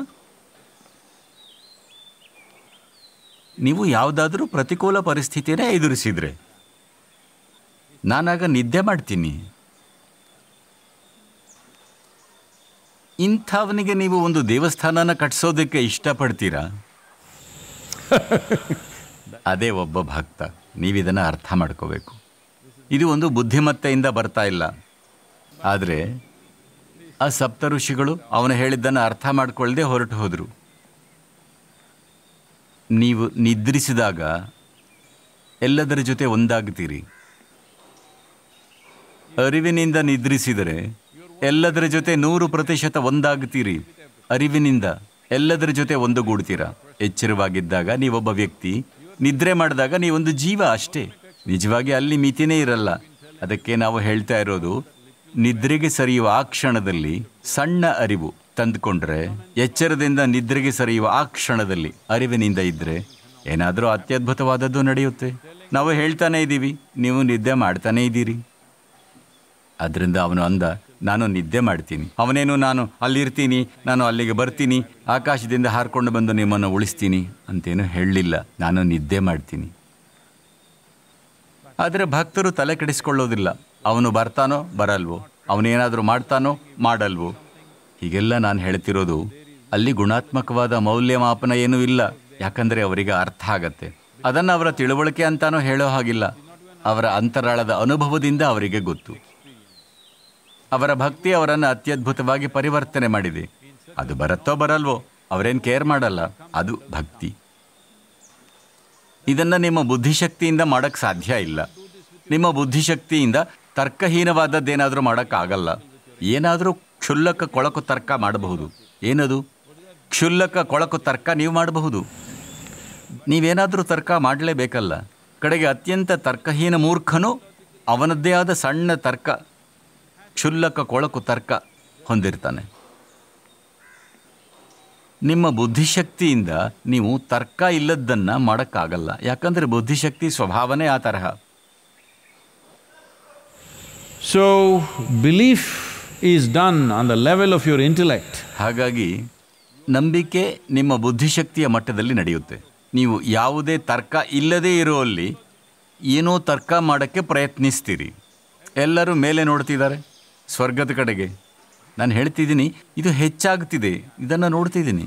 ನೀವು ಯಾವುದಾದ್ರೂ ಪ್ರತಿಕೂಲ ಪರಿಸ್ಥಿತಿನೇ ಎದುರಿಸಿದರೆ ನಾನಾಗ ನಿದ್ದೆ ಮಾಡ್ತೀನಿ ಇಂಥವನಿಗೆ ನೀವು ಒಂದು ದೇವಸ್ಥಾನನ ಕಟ್ಸೋದಕ್ಕೆ ಇಷ್ಟಪಡ್ತೀರಾ ಅದೇ ಒಬ್ಬ ಭಕ್ತ ನೀವಿದನ್ನು ಅರ್ಥ ಮಾಡ್ಕೋಬೇಕು ಇದು ಒಂದು ಬುದ್ಧಿಮತ್ತೆಯಿಂದ ಬರ್ತಾ ಇಲ್ಲ ಆದರೆ ಆ ಸಪ್ತ ಋಷಿಗಳು ಅವನು ಹೇಳಿದ್ದನ್ನು ಅರ್ಥ ಮಾಡಿಕೊಳ್ಳದೆ ಹೊರಟು ಹೋದರು ನೀವು ನಿದ್ರಿಸಿದಾಗ ಎಲ್ಲದರ ಜೊತೆ ಒಂದಾಗ್ತೀರಿ ಅರಿವಿನಿಂದ ನಿದ್ರಿಸಿದರೆ ಎಲ್ಲದರ ಜೊತೆ ನೂರು ಪ್ರತಿಶತ ಒಂದಾಗ್ತೀರಿ ಅರಿವಿನಿಂದ ಎಲ್ಲದರ ಜೊತೆ ಒಂದುಗೂಡ್ತೀರಾ ಎಚ್ಚರವಾಗಿದ್ದಾಗ ನೀವೊಬ್ಬ ವ್ಯಕ್ತಿ ನಿದ್ರೆ ಮಾಡಿದಾಗ ನೀವೊಂದು ಜೀವ ಅಷ್ಟೇ ನಿಜವಾಗಿ ಅಲ್ಲಿ ಮಿತಿನೇ ಇರಲ್ಲ ಅದಕ್ಕೆ ನಾವು ಹೇಳ್ತಾ ಇರೋದು ನಿದ್ರೆಗೆ ಸರಿಯುವ ಆ ಕ್ಷಣದಲ್ಲಿ ಸಣ್ಣ ಅರಿವು ತಂದುಕೊಂಡ್ರೆ ಎಚ್ಚರದಿಂದ ನಿದ್ರೆಗೆ ಸರಿಯುವ ಆ ಕ್ಷಣದಲ್ಲಿ ಅರಿವಿನಿಂದ ಇದ್ರೆ ಏನಾದರೂ ಅತ್ಯದ್ಭುತವಾದದ್ದು ನಡೆಯುತ್ತೆ ನಾವು ಹೇಳ್ತಾನೆ ಇದ್ದೀವಿ ನೀವು ನಿದ್ದೆ ಮಾಡ್ತಾನೇ ಇದ್ದೀರಿ ಅದರಿಂದ ಅವನು ಅಂದ ನಾನು ನಿದ್ದೆ ಮಾಡ್ತೀನಿ ಅವನೇನು ನಾನು ಅಲ್ಲಿರ್ತೀನಿ ನಾನು ಅಲ್ಲಿಗೆ ಬರ್ತೀನಿ ಆಕಾಶದಿಂದ ಹಾರ್ಕೊಂಡು ಬಂದು ನಿಮ್ಮನ್ನು ಉಳಿಸ್ತೀನಿ ಅಂತೇನು ಹೇಳಲಿಲ್ಲ ನಾನು ನಿದ್ದೆ ಮಾಡ್ತೀನಿ ಆದರೆ ಭಕ್ತರು ತಲೆ ಕೆಡಿಸ್ಕೊಳ್ಳೋದಿಲ್ಲ ಅವನು ಬರ್ತಾನೋ ಬರಲ್ವೋ ಅವನೇನಾದರೂ ಮಾಡ್ತಾನೋ ಮಾಡಲ್ವೋ ಹೀಗೆಲ್ಲ ನಾನು ಹೇಳ್ತಿರೋದು ಅಲ್ಲಿ ಗುಣಾತ್ಮಕವಾದ ಮೌಲ್ಯಮಾಪನ ಏನೂ ಇಲ್ಲ ಯಾಕಂದರೆ ಅವರಿಗೆ ಅರ್ಥ ಆಗತ್ತೆ ಅದನ್ನು ಅವರ ತಿಳುವಳಿಕೆ ಅಂತಾನೂ ಹೇಳೋ ಹಾಗಿಲ್ಲ ಅವರ ಅಂತರಾಳದ ಅನುಭವದಿಂದ ಅವರಿಗೆ ಗೊತ್ತು ಅವರ ಭಕ್ತಿ ಅವರನ್ನು ಅತ್ಯದ್ಭುತವಾಗಿ ಪರಿವರ್ತನೆ ಮಾಡಿದೆ ಅದು ಬರತ್ತೋ ಬರಲ್ವೋ ಅವರೇನು ಕೇರ್ ಮಾಡಲ್ಲ ಅದು ಭಕ್ತಿ ಇದನ್ನು ನಿಮ್ಮ ಬುದ್ಧಿಶಕ್ತಿಯಿಂದ ಮಾಡೋಕ್ಕೆ ಸಾಧ್ಯ ಇಲ್ಲ ನಿಮ್ಮ ಬುದ್ಧಿಶಕ್ತಿಯಿಂದ ತರ್ಕಹೀನವಾದದ್ದೇನಾದರೂ ಮಾಡೋಕ್ಕಾಗಲ್ಲ ಏನಾದರೂ ಕ್ಷುಲ್ಲಕ ಕೊಳಕು ತರ್ಕ ಮಾಡಬಹುದು ಏನದು ಕ್ಷುಲ್ಲಕ ಕೊಳಕು ತರ್ಕ ನೀವು ಮಾಡಬಹುದು ನೀವೇನಾದರೂ ತರ್ಕ ಮಾಡಲೇಬೇಕಲ್ಲ ಕಡೆಗೆ ಅತ್ಯಂತ ತರ್ಕಹೀನ ಮೂರ್ಖನೂ ಅವನದ್ದೇ ಆದ ಸಣ್ಣ ತರ್ಕ ಕ್ಷುಲ್ಲಕ ಕೊಳಕು ತರ್ಕ ಹೊಂದಿರ್ತಾನೆ ನಿಮ್ಮ ಬುದ್ಧಿಶಕ್ತಿಯಿಂದ ನೀವು ತರ್ಕ ಇಲ್ಲದನ್ನು ಮಾಡೋಕ್ಕಾಗಲ್ಲ ಯಾಕಂದರೆ ಬುದ್ಧಿಶಕ್ತಿ ಸ್ವಭಾವನೇ ಆ ತರಹ so belief is done on the level of your intellect ಹಾಗಾಗಿ ನಂಬಿಕೆ ನಿಮ್ಮ ಬುದ್ಧಿಶಕ್ತಿಯ ಮಟ್ಟದಲ್ಲಿ ನಡೆಯುತ್ತೆ ನೀವು ಯಾವುದೇ ತರ್ಕ ಇಲ್ಲದೇ ಇರುವಲ್ಲಿ ಏನೋ ತರ್ಕ ಮಾಡೋಕ್ಕೆ ಪ್ರಯತ್ನಿಸ್ತೀರಿ ಎಲ್ಲರೂ ಮೇಲೆ ನೋಡ್ತಿದ್ದಾರೆ ಸ್ವರ್ಗದ ಕಡೆಗೆ ನಾನು ಹೇಳ್ತಿದ್ದೀನಿ ಇದು ಹೆಚ್ಚಾಗ್ತಿದೆ ಇದನ್ನು ನೋಡ್ತಿದ್ದೀನಿ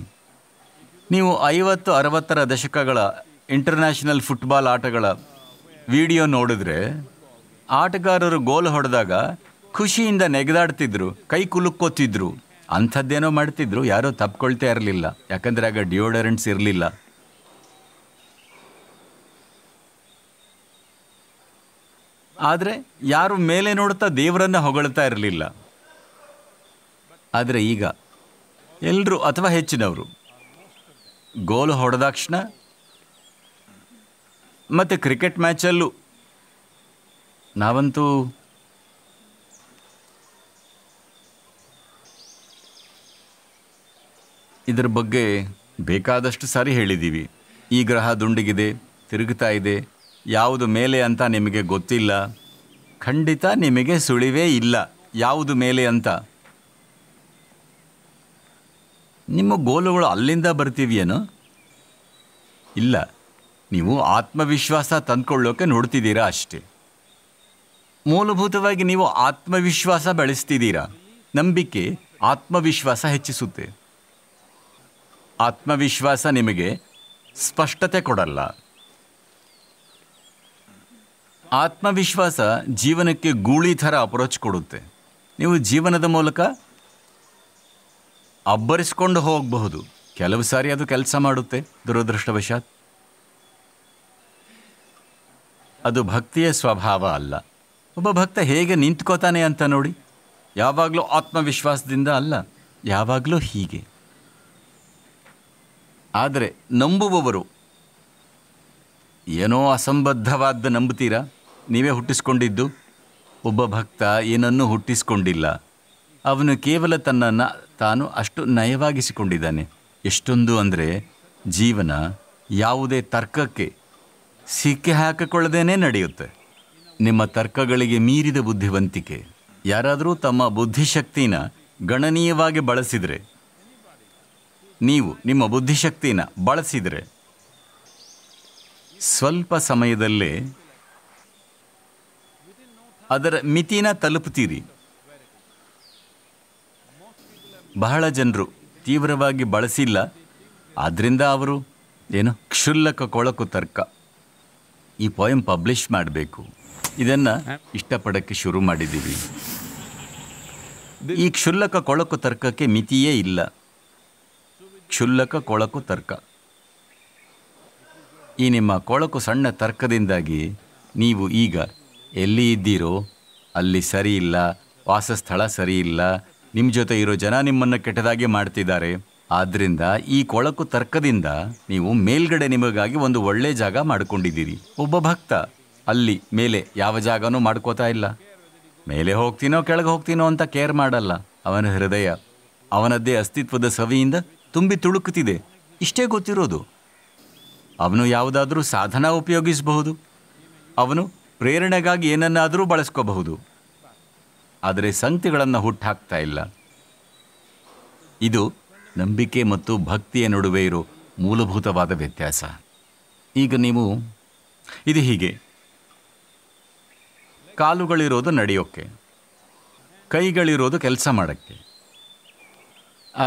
ನೀವು ಐವತ್ತು ಅರವತ್ತರ ದಶಕಗಳ ಇಂಟರ್ನ್ಯಾಷನಲ್ ಫುಟ್ಬಾಲ್ ಆಟಗಳ ವಿಡಿಯೋ ನೋಡಿದ್ರೆ ಆಟಗಾರರು ಗೋಲ್ ಹೊಡೆದಾಗ ಖುಷಿಯಿಂದ ನೆಗೆದಾಡ್ತಿದ್ರು ಕೈ ಕುಲುಕೋತಿದ್ರು ಅಂಥದ್ದೇನೋ ಮಾಡ್ತಿದ್ರು ಯಾರೂ ತಪ್ಕೊಳ್ತಾ ಇರಲಿಲ್ಲ ಯಾಕಂದರೆ ಆಗ ಡಿಯೋಡರೆಂಟ್ಸ್ ಇರಲಿಲ್ಲ ಆದರೆ ಯಾರು ಮೇಲೆ ನೋಡುತ್ತಾ ದೇವರನ್ನು ಹೊಗಳ್ತಾ ಇರಲಿಲ್ಲ ಆದರೆ ಈಗ ಎಲ್ಲರೂ ಅಥವಾ ಹೆಚ್ಚಿನವರು ಗೋಲು ಹೊಡೆದಾಕ್ಷಣ ಮತ್ತು ಕ್ರಿಕೆಟ್ ಮ್ಯಾಚಲ್ಲೂ ನಾವಂತೂ ಇದರ ಬಗ್ಗೆ ಬೇಕಾದಷ್ಟು ಸಾರಿ ಹೇಳಿದ್ದೀವಿ ಈ ಗ್ರಹ ದುಂಡಿಗಿದೆ ತಿರುಗುತ್ತಾ ಇದೆ ಯಾವುದು ಮೇಲೆ ಅಂತ ನಿಮಗೆ ಗೊತ್ತಿಲ್ಲ ಖಂಡಿತ ನಿಮಗೆ ಸುಳಿವೇ ಇಲ್ಲ ಯಾವುದು ಮೇಲೆ ಅಂತ ನಿಮ್ಮ ಗೋಲುಗಳು ಅಲ್ಲಿಂದ ಬರ್ತೀವಿಯೇನು ಇಲ್ಲ ನೀವು ಆತ್ಮವಿಶ್ವಾಸ ತಂದ್ಕೊಳ್ಳೋಕೆ ನೋಡ್ತಿದ್ದೀರಾ ಅಷ್ಟೇ ಮೂಲಭೂತವಾಗಿ ನೀವು ಆತ್ಮವಿಶ್ವಾಸ ಬೆಳೆಸ್ತಿದ್ದೀರಾ ನಂಬಿಕೆ ಆತ್ಮವಿಶ್ವಾಸ ಹೆಚ್ಚಿಸುತ್ತೆ ಆತ್ಮವಿಶ್ವಾಸ ನಿಮಗೆ ಸ್ಪಷ್ಟತೆ ಕೊಡಲ್ಲ ಆತ್ಮವಿಶ್ವಾಸ ಜೀವನಕ್ಕೆ ಗೂಳಿ ಥರ ಅಪ್ರೋಚ್ ಕೊಡುತ್ತೆ ನೀವು ಜೀವನದ ಮೂಲಕ ಅಬ್ಬರಿಸ್ಕೊಂಡು ಹೋಗಬಹುದು ಕೆಲವು ಸಾರಿ ಅದು ಕೆಲಸ ಮಾಡುತ್ತೆ ದುರದೃಷ್ಟವಶಾತ್ ಅದು ಭಕ್ತಿಯ ಸ್ವಭಾವ ಅಲ್ಲ ಒಬ್ಬ ಭಕ್ತ ಹೇಗೆ ನಿಂತ್ಕೋತಾನೆ ಅಂತ ನೋಡಿ ಯಾವಾಗಲೂ ಆತ್ಮವಿಶ್ವಾಸದಿಂದ ಅಲ್ಲ ಯಾವಾಗಲೂ ಹೀಗೆ ಆದರೆ ನಂಬುವವರು ಏನೋ ಅಸಂಬದ್ಧವಾದ ನಂಬುತ್ತೀರಾ ನೀವೇ ಹುಟ್ಟಿಸಿಕೊಂಡಿದ್ದು ಒಬ್ಬ ಭಕ್ತ ಏನನ್ನೂ ಹುಟ್ಟಿಸಿಕೊಂಡಿಲ್ಲ ಅವನು ಕೇವಲ ತನ್ನನ್ನು ತಾನು ಅಷ್ಟು ನಯವಾಗಿಸಿಕೊಂಡಿದ್ದಾನೆ ಎಷ್ಟೊಂದು ಅಂದರೆ ಜೀವನ ಯಾವುದೇ ತರ್ಕಕ್ಕೆ ಸಿಕ್ಕಿ ಹಾಕಿಕೊಳ್ಳದೇನೆ ನಡೆಯುತ್ತೆ ನಿಮ್ಮ ತರ್ಕಗಳಿಗೆ ಮೀರಿದ ಬುದ್ಧಿವಂತಿಕೆ ಯಾರಾದರೂ ತಮ್ಮ ಬುದ್ಧಿಶಕ್ತಿನ ಗಣನೀಯವಾಗಿ ಬಳಸಿದರೆ ನೀವು ನಿಮ್ಮ ಬುದ್ಧಿಶಕ್ತಿನ ಬಳಸಿದರೆ ಸ್ವಲ್ಪ ಸಮಯದಲ್ಲೇ ಅದರ ಮಿತಿನ ತಲುಪುತ್ತೀರಿ ಬಹಳ ಜನರು ತೀವ್ರವಾಗಿ ಬಳಸಿಲ್ಲ ಆದ್ರಿಂದ ಅವರು ಏನು ಕ್ಷುಲ್ಲಕ ಕೊಳಕು ತರ್ಕ ಈ ಪೋಯಂ ಪಬ್ಲಿಷ್ ಮಾಡಬೇಕು ಇದನ್ನು ಇಷ್ಟಪಡೋಕ್ಕೆ ಶುರು ಮಾಡಿದ್ದೀವಿ ಈ ಕ್ಷುಲ್ಲಕ ಕೊಳಕು ತರ್ಕಕ್ಕೆ ಮಿತಿಯೇ ಇಲ್ಲ ಕ್ಷುಲ್ಲಕ ಕೊಳಕು ತರ್ಕ ಈ ನಿಮ್ಮ ಕೊಳಕು ಸಣ್ಣ ತರ್ಕದಿಂದಾಗಿ ನೀವು ಈಗ ಎಲ್ಲಿ ಇದ್ದೀರೋ ಅಲ್ಲಿ ಸರಿ ಇಲ್ಲ ವಾಸಸ್ಥಳ ಸರಿ ಇಲ್ಲ ನಿಮ್ಮ ಜೊತೆ ಇರೋ ಜನ ನಿಮ್ಮನ್ನು ಕೆಟ್ಟದಾಗಿ ಮಾಡ್ತಿದ್ದಾರೆ ಆದ್ದರಿಂದ ಈ ಕೊಳಕು ತರ್ಕದಿಂದ ನೀವು ಮೇಲ್ಗಡೆ ನಿಮಗಾಗಿ ಒಂದು ಒಳ್ಳೆ ಜಾಗ ಮಾಡ್ಕೊಂಡಿದ್ದೀರಿ ಒಬ್ಬ ಭಕ್ತ ಅಲ್ಲಿ ಮೇಲೆ ಯಾವ ಜಾಗನೂ ಮಾಡ್ಕೋತಾ ಇಲ್ಲ ಮೇಲೆ ಹೋಗ್ತೀನೋ ಕೆಳಗೆ ಹೋಗ್ತೀನೋ ಅಂತ ಕೇರ್ ಮಾಡಲ್ಲ ಅವನ ಹೃದಯ ಅವನದ್ದೇ ಅಸ್ತಿತ್ವದ ಸವಿಯಿಂದ ತುಂಬಿ ತುಳುಕುತ್ತಿದೆ ಇಷ್ಟೇ ಗೊತ್ತಿರೋದು ಅವನು ಯಾವುದಾದ್ರೂ ಸಾಧನ ಉಪಯೋಗಿಸಬಹುದು ಅವನು ಪ್ರೇರಣೆಗಾಗಿ ಏನನ್ನಾದರೂ ಬಳಸ್ಕೋಬಹುದು ಆದರೆ ಸಂತಿಗಳನ್ನು ಹುಟ್ಟಾಕ್ತಾ ಇಲ್ಲ ಇದು ನಂಬಿಕೆ ಮತ್ತು ಭಕ್ತಿಯ ನಡುವೆ ಇರೋ ಮೂಲಭೂತವಾದ ವ್ಯತ್ಯಾಸ ಈಗ ನೀವು ಇದು ಹೀಗೆ ಕಾಲುಗಳಿರೋದು ನಡೆಯೋಕ್ಕೆ ಕೈಗಳಿರೋದು ಕೆಲಸ ಮಾಡೋಕ್ಕೆ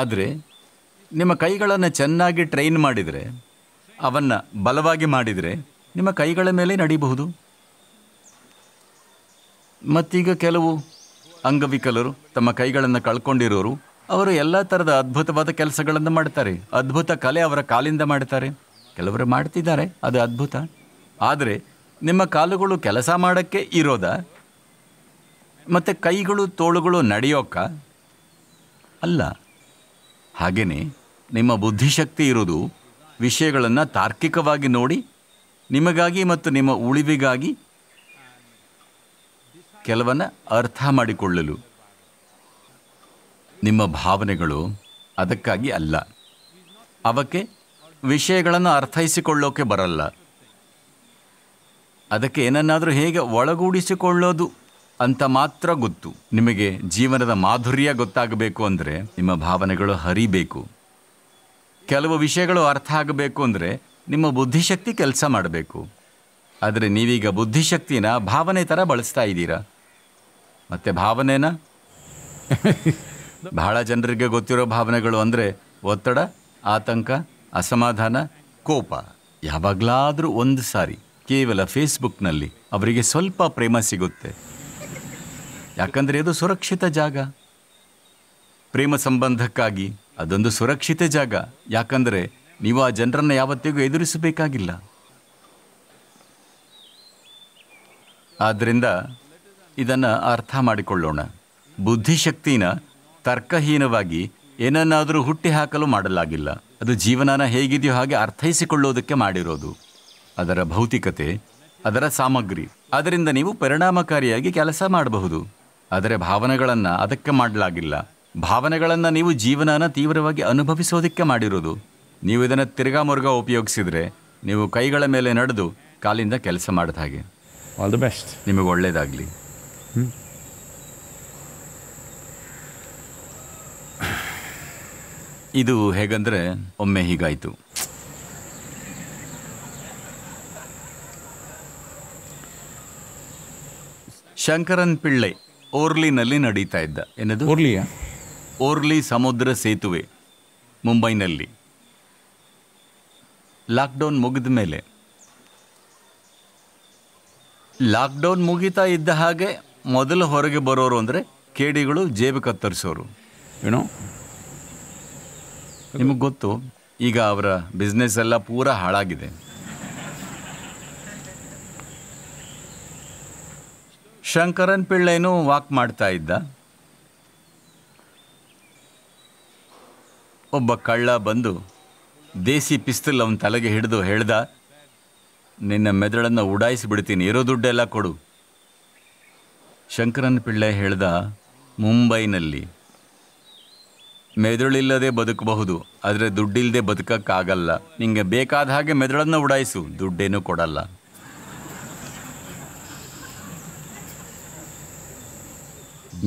ಆದರೆ ನಿಮ್ಮ ಕೈಗಳನ್ನು ಚೆನ್ನಾಗಿ ಟ್ರೈನ್ ಮಾಡಿದರೆ ಅವನ್ನು ಬಲವಾಗಿ ಮಾಡಿದರೆ ನಿಮ್ಮ ಕೈಗಳ ಮೇಲೆ ನಡಿಬಹುದು ಮತ್ತೀಗ ಕೆಲವು ಅಂಗವಿಕಲರು ತಮ್ಮ ಕೈಗಳನ್ನು ಕಳ್ಕೊಂಡಿರೋರು ಅವರು ಎಲ್ಲ ಥರದ ಅದ್ಭುತವಾದ ಕೆಲಸಗಳನ್ನು ಮಾಡ್ತಾರೆ ಅದ್ಭುತ ಕಲೆ ಅವರ ಕಾಲಿಂದ ಮಾಡ್ತಾರೆ ಕೆಲವರು ಮಾಡ್ತಿದ್ದಾರೆ ಅದು ಅದ್ಭುತ ಆದರೆ ನಿಮ್ಮ ಕಾಲುಗಳು ಕೆಲಸ ಮಾಡೋಕ್ಕೆ ಇರೋದ ಮತ್ತು ಕೈಗಳು ತೋಳುಗಳು ನಡೆಯೋಕ್ಕ ಅಲ್ಲ ಹಾಗೆಯೇ ನಿಮ್ಮ ಬುದ್ಧಿಶಕ್ತಿ ಇರೋದು ವಿಷಯಗಳನ್ನು ತಾರ್ಕಿಕವಾಗಿ ನೋಡಿ ನಿಮಗಾಗಿ ಮತ್ತು ನಿಮ್ಮ ಉಳಿವಿಗಾಗಿ ಕೆಲವನ್ನು ಅರ್ಥ ಮಾಡಿಕೊಳ್ಳಲು ನಿಮ್ಮ ಭಾವನೆಗಳು ಅದಕ್ಕಾಗಿ ಅಲ್ಲ ಅವಕ್ಕೆ ವಿಷಯಗಳನ್ನು ಅರ್ಥೈಸಿಕೊಳ್ಳೋಕೆ ಬರಲ್ಲ ಅದಕ್ಕೆ ಏನನ್ನಾದರೂ ಹೇಗೆ ಒಳಗೂಡಿಸಿಕೊಳ್ಳೋದು ಅಂತ ಮಾತ್ರ ಗೊತ್ತು ನಿಮಗೆ ಜೀವನದ ಮಾಧುರ್ಯ ಗೊತ್ತಾಗಬೇಕು ಅಂದರೆ ನಿಮ್ಮ ಭಾವನೆಗಳು ಹರಿಬೇಕು ಕೆಲವು ವಿಷಯಗಳು ಅರ್ಥ ಆಗಬೇಕು ಅಂದರೆ ನಿಮ್ಮ ಬುದ್ಧಿಶಕ್ತಿ ಕೆಲಸ ಮಾಡಬೇಕು ಆದರೆ ನೀವೀಗ ಬುದ್ಧಿಶಕ್ತಿನ ಭಾವನೆ ಥರ ಬಳಸ್ತಾ ಇದ್ದೀರಾ ಮತ್ತೆ ಭಾವನೆನ ಬಹಳ ಜನರಿಗೆ ಗೊತ್ತಿರೋ ಭಾವನೆಗಳು ಅಂದರೆ ಒತ್ತಡ ಆತಂಕ ಅಸಮಾಧಾನ ಕೋಪ ಯಾವಾಗಲಾದರೂ ಒಂದು ಸಾರಿ ಕೇವಲ ಫೇಸ್ಬುಕ್ನಲ್ಲಿ ಅವರಿಗೆ ಸ್ವಲ್ಪ ಪ್ರೇಮ ಸಿಗುತ್ತೆ ಯಾಕಂದರೆ ಇದು ಸುರಕ್ಷಿತ ಜಾಗ ಪ್ರೇಮ ಸಂಬಂಧಕ್ಕಾಗಿ ಅದೊಂದು ಸುರಕ್ಷಿತ ಜಾಗ ಯಾಕಂದರೆ ನೀವು ಆ ಜನರನ್ನು ಯಾವತ್ತಿಗೂ ಎದುರಿಸಬೇಕಾಗಿಲ್ಲ ಆದ್ದರಿಂದ ಇದನ್ನು ಅರ್ಥ ಮಾಡಿಕೊಳ್ಳೋಣ ಬುದ್ಧಿಶಕ್ತಿನ ತರ್ಕಹೀನವಾಗಿ ಏನನ್ನಾದರೂ ಹುಟ್ಟಿ ಹಾಕಲು ಮಾಡಲಾಗಿಲ್ಲ ಅದು ಜೀವನನ ಹೇಗಿದೆಯೋ ಹಾಗೆ ಅರ್ಥೈಸಿಕೊಳ್ಳೋದಕ್ಕೆ ಮಾಡಿರೋದು ಅದರ ಭೌತಿಕತೆ ಅದರ ಸಾಮಗ್ರಿ ಅದರಿಂದ ನೀವು ಪರಿಣಾಮಕಾರಿಯಾಗಿ ಕೆಲಸ ಮಾಡಬಹುದು ಆದರೆ ಭಾವನೆಗಳನ್ನು ಅದಕ್ಕೆ ಮಾಡಲಾಗಿಲ್ಲ ಭಾವನೆಗಳನ್ನು ನೀವು ಜೀವನನ ತೀವ್ರವಾಗಿ ಅನುಭವಿಸೋದಕ್ಕೆ ಮಾಡಿರೋದು ನೀವು ಇದನ್ನು ತಿರುಗಾ ಮುರುಗ ಉಪಯೋಗಿಸಿದರೆ ನೀವು ಕೈಗಳ ಮೇಲೆ ನಡೆದು ಕಾಲಿಂದ ಕೆಲಸ ಮಾಡಿದ ಹಾಗೆ ಆಲ್ ದ ಬೆಸ್ಟ್ ನಿಮಗೆ ಒಳ್ಳೆಯದಾಗಲಿ ಇದು ಹೇಗಂದ್ರೆ ಒಮ್ಮೆ ಹೀಗಾಯಿತು ಶಂಕರನ್ ಪಿಳ್ಳೆ ಓರ್ಲಿನಲ್ಲಿ ನಡೀತಾ ಇದ್ದ ಏನದು ಓರ್ಲಿಯ ಓರ್ಲಿ ಸಮುದ್ರ ಸೇತುವೆ ಮುಂಬೈನಲ್ಲಿ ಲಾಕ್ಡೌನ್ ಮುಗಿದ ಮೇಲೆ ಲಾಕ್ಡೌನ್ ಮುಗಿತಾ ಇದ್ದ ಹಾಗೆ ಮೊದಲು ಹೊರಗೆ ಬರೋರು ಅಂದರೆ ಕೇಡಿಗಳು ಜೇಬು ಕತ್ತರಿಸೋರು ಏನೋ ನಿಮಗೆ ಗೊತ್ತು ಈಗ ಅವರ ಬಿಸ್ನೆಸ್ ಎಲ್ಲ ಪೂರ ಹಾಳಾಗಿದೆ ಶಂಕರನ್ ಪಿಳ್ಳೆನೂ ವಾಕ್ ಮಾಡ್ತಾ ಇದ್ದ ಒಬ್ಬ ಕಳ್ಳ ಬಂದು ದೇಸಿ ಪಿಸ್ತಲ್ ಅವನ ತಲೆಗೆ ಹಿಡಿದು ಹೇಳ್ದ ನಿನ್ನ ಮೆದುಳನ್ನು ಉಡಾಯಿಸಿ ಬಿಡ್ತೀನಿ ಇರೋ ದುಡ್ಡೆಲ್ಲ ಕೊಡು ಶಂಕರನ್ ಪಿಳ್ಳೆ ಹೇಳ್ದ ಮುಂಬೈನಲ್ಲಿ ಮೆದುಳಿಲ್ಲದೆ ಬದುಕಬಹುದು ಆದರೆ ದುಡ್ಡಿಲ್ಲದೆ ಬದುಕಕ್ಕಾಗಲ್ಲ ನಿಮಗೆ ಬೇಕಾದ ಹಾಗೆ ಮೆದುಳನ್ನು ಉಡಾಯಿಸು ದುಡ್ಡೇನು ಕೊಡಲ್ಲ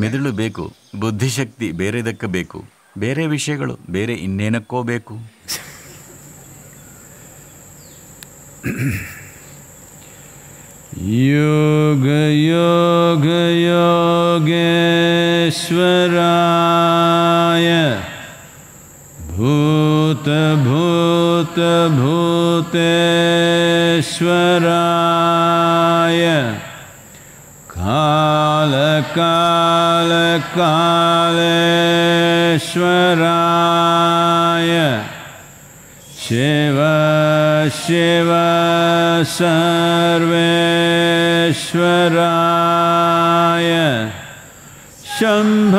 ಮೆದುಳು ಬೇಕು ಬುದ್ಧಿಶಕ್ತಿ ಬೇರೆದಕ್ಕೆ ಬೇಕು ಬೇರೆ ವಿಷಯಗಳು ಬೇರೆ ಇನ್ನೇನಕ್ಕೋ ಬೇಕು योगयोगयोगेश्वराय भूत भूत भूत स्वराय काल काल कालराय षे सेवा सर्वेश्वराय शम्भ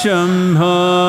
शम्भ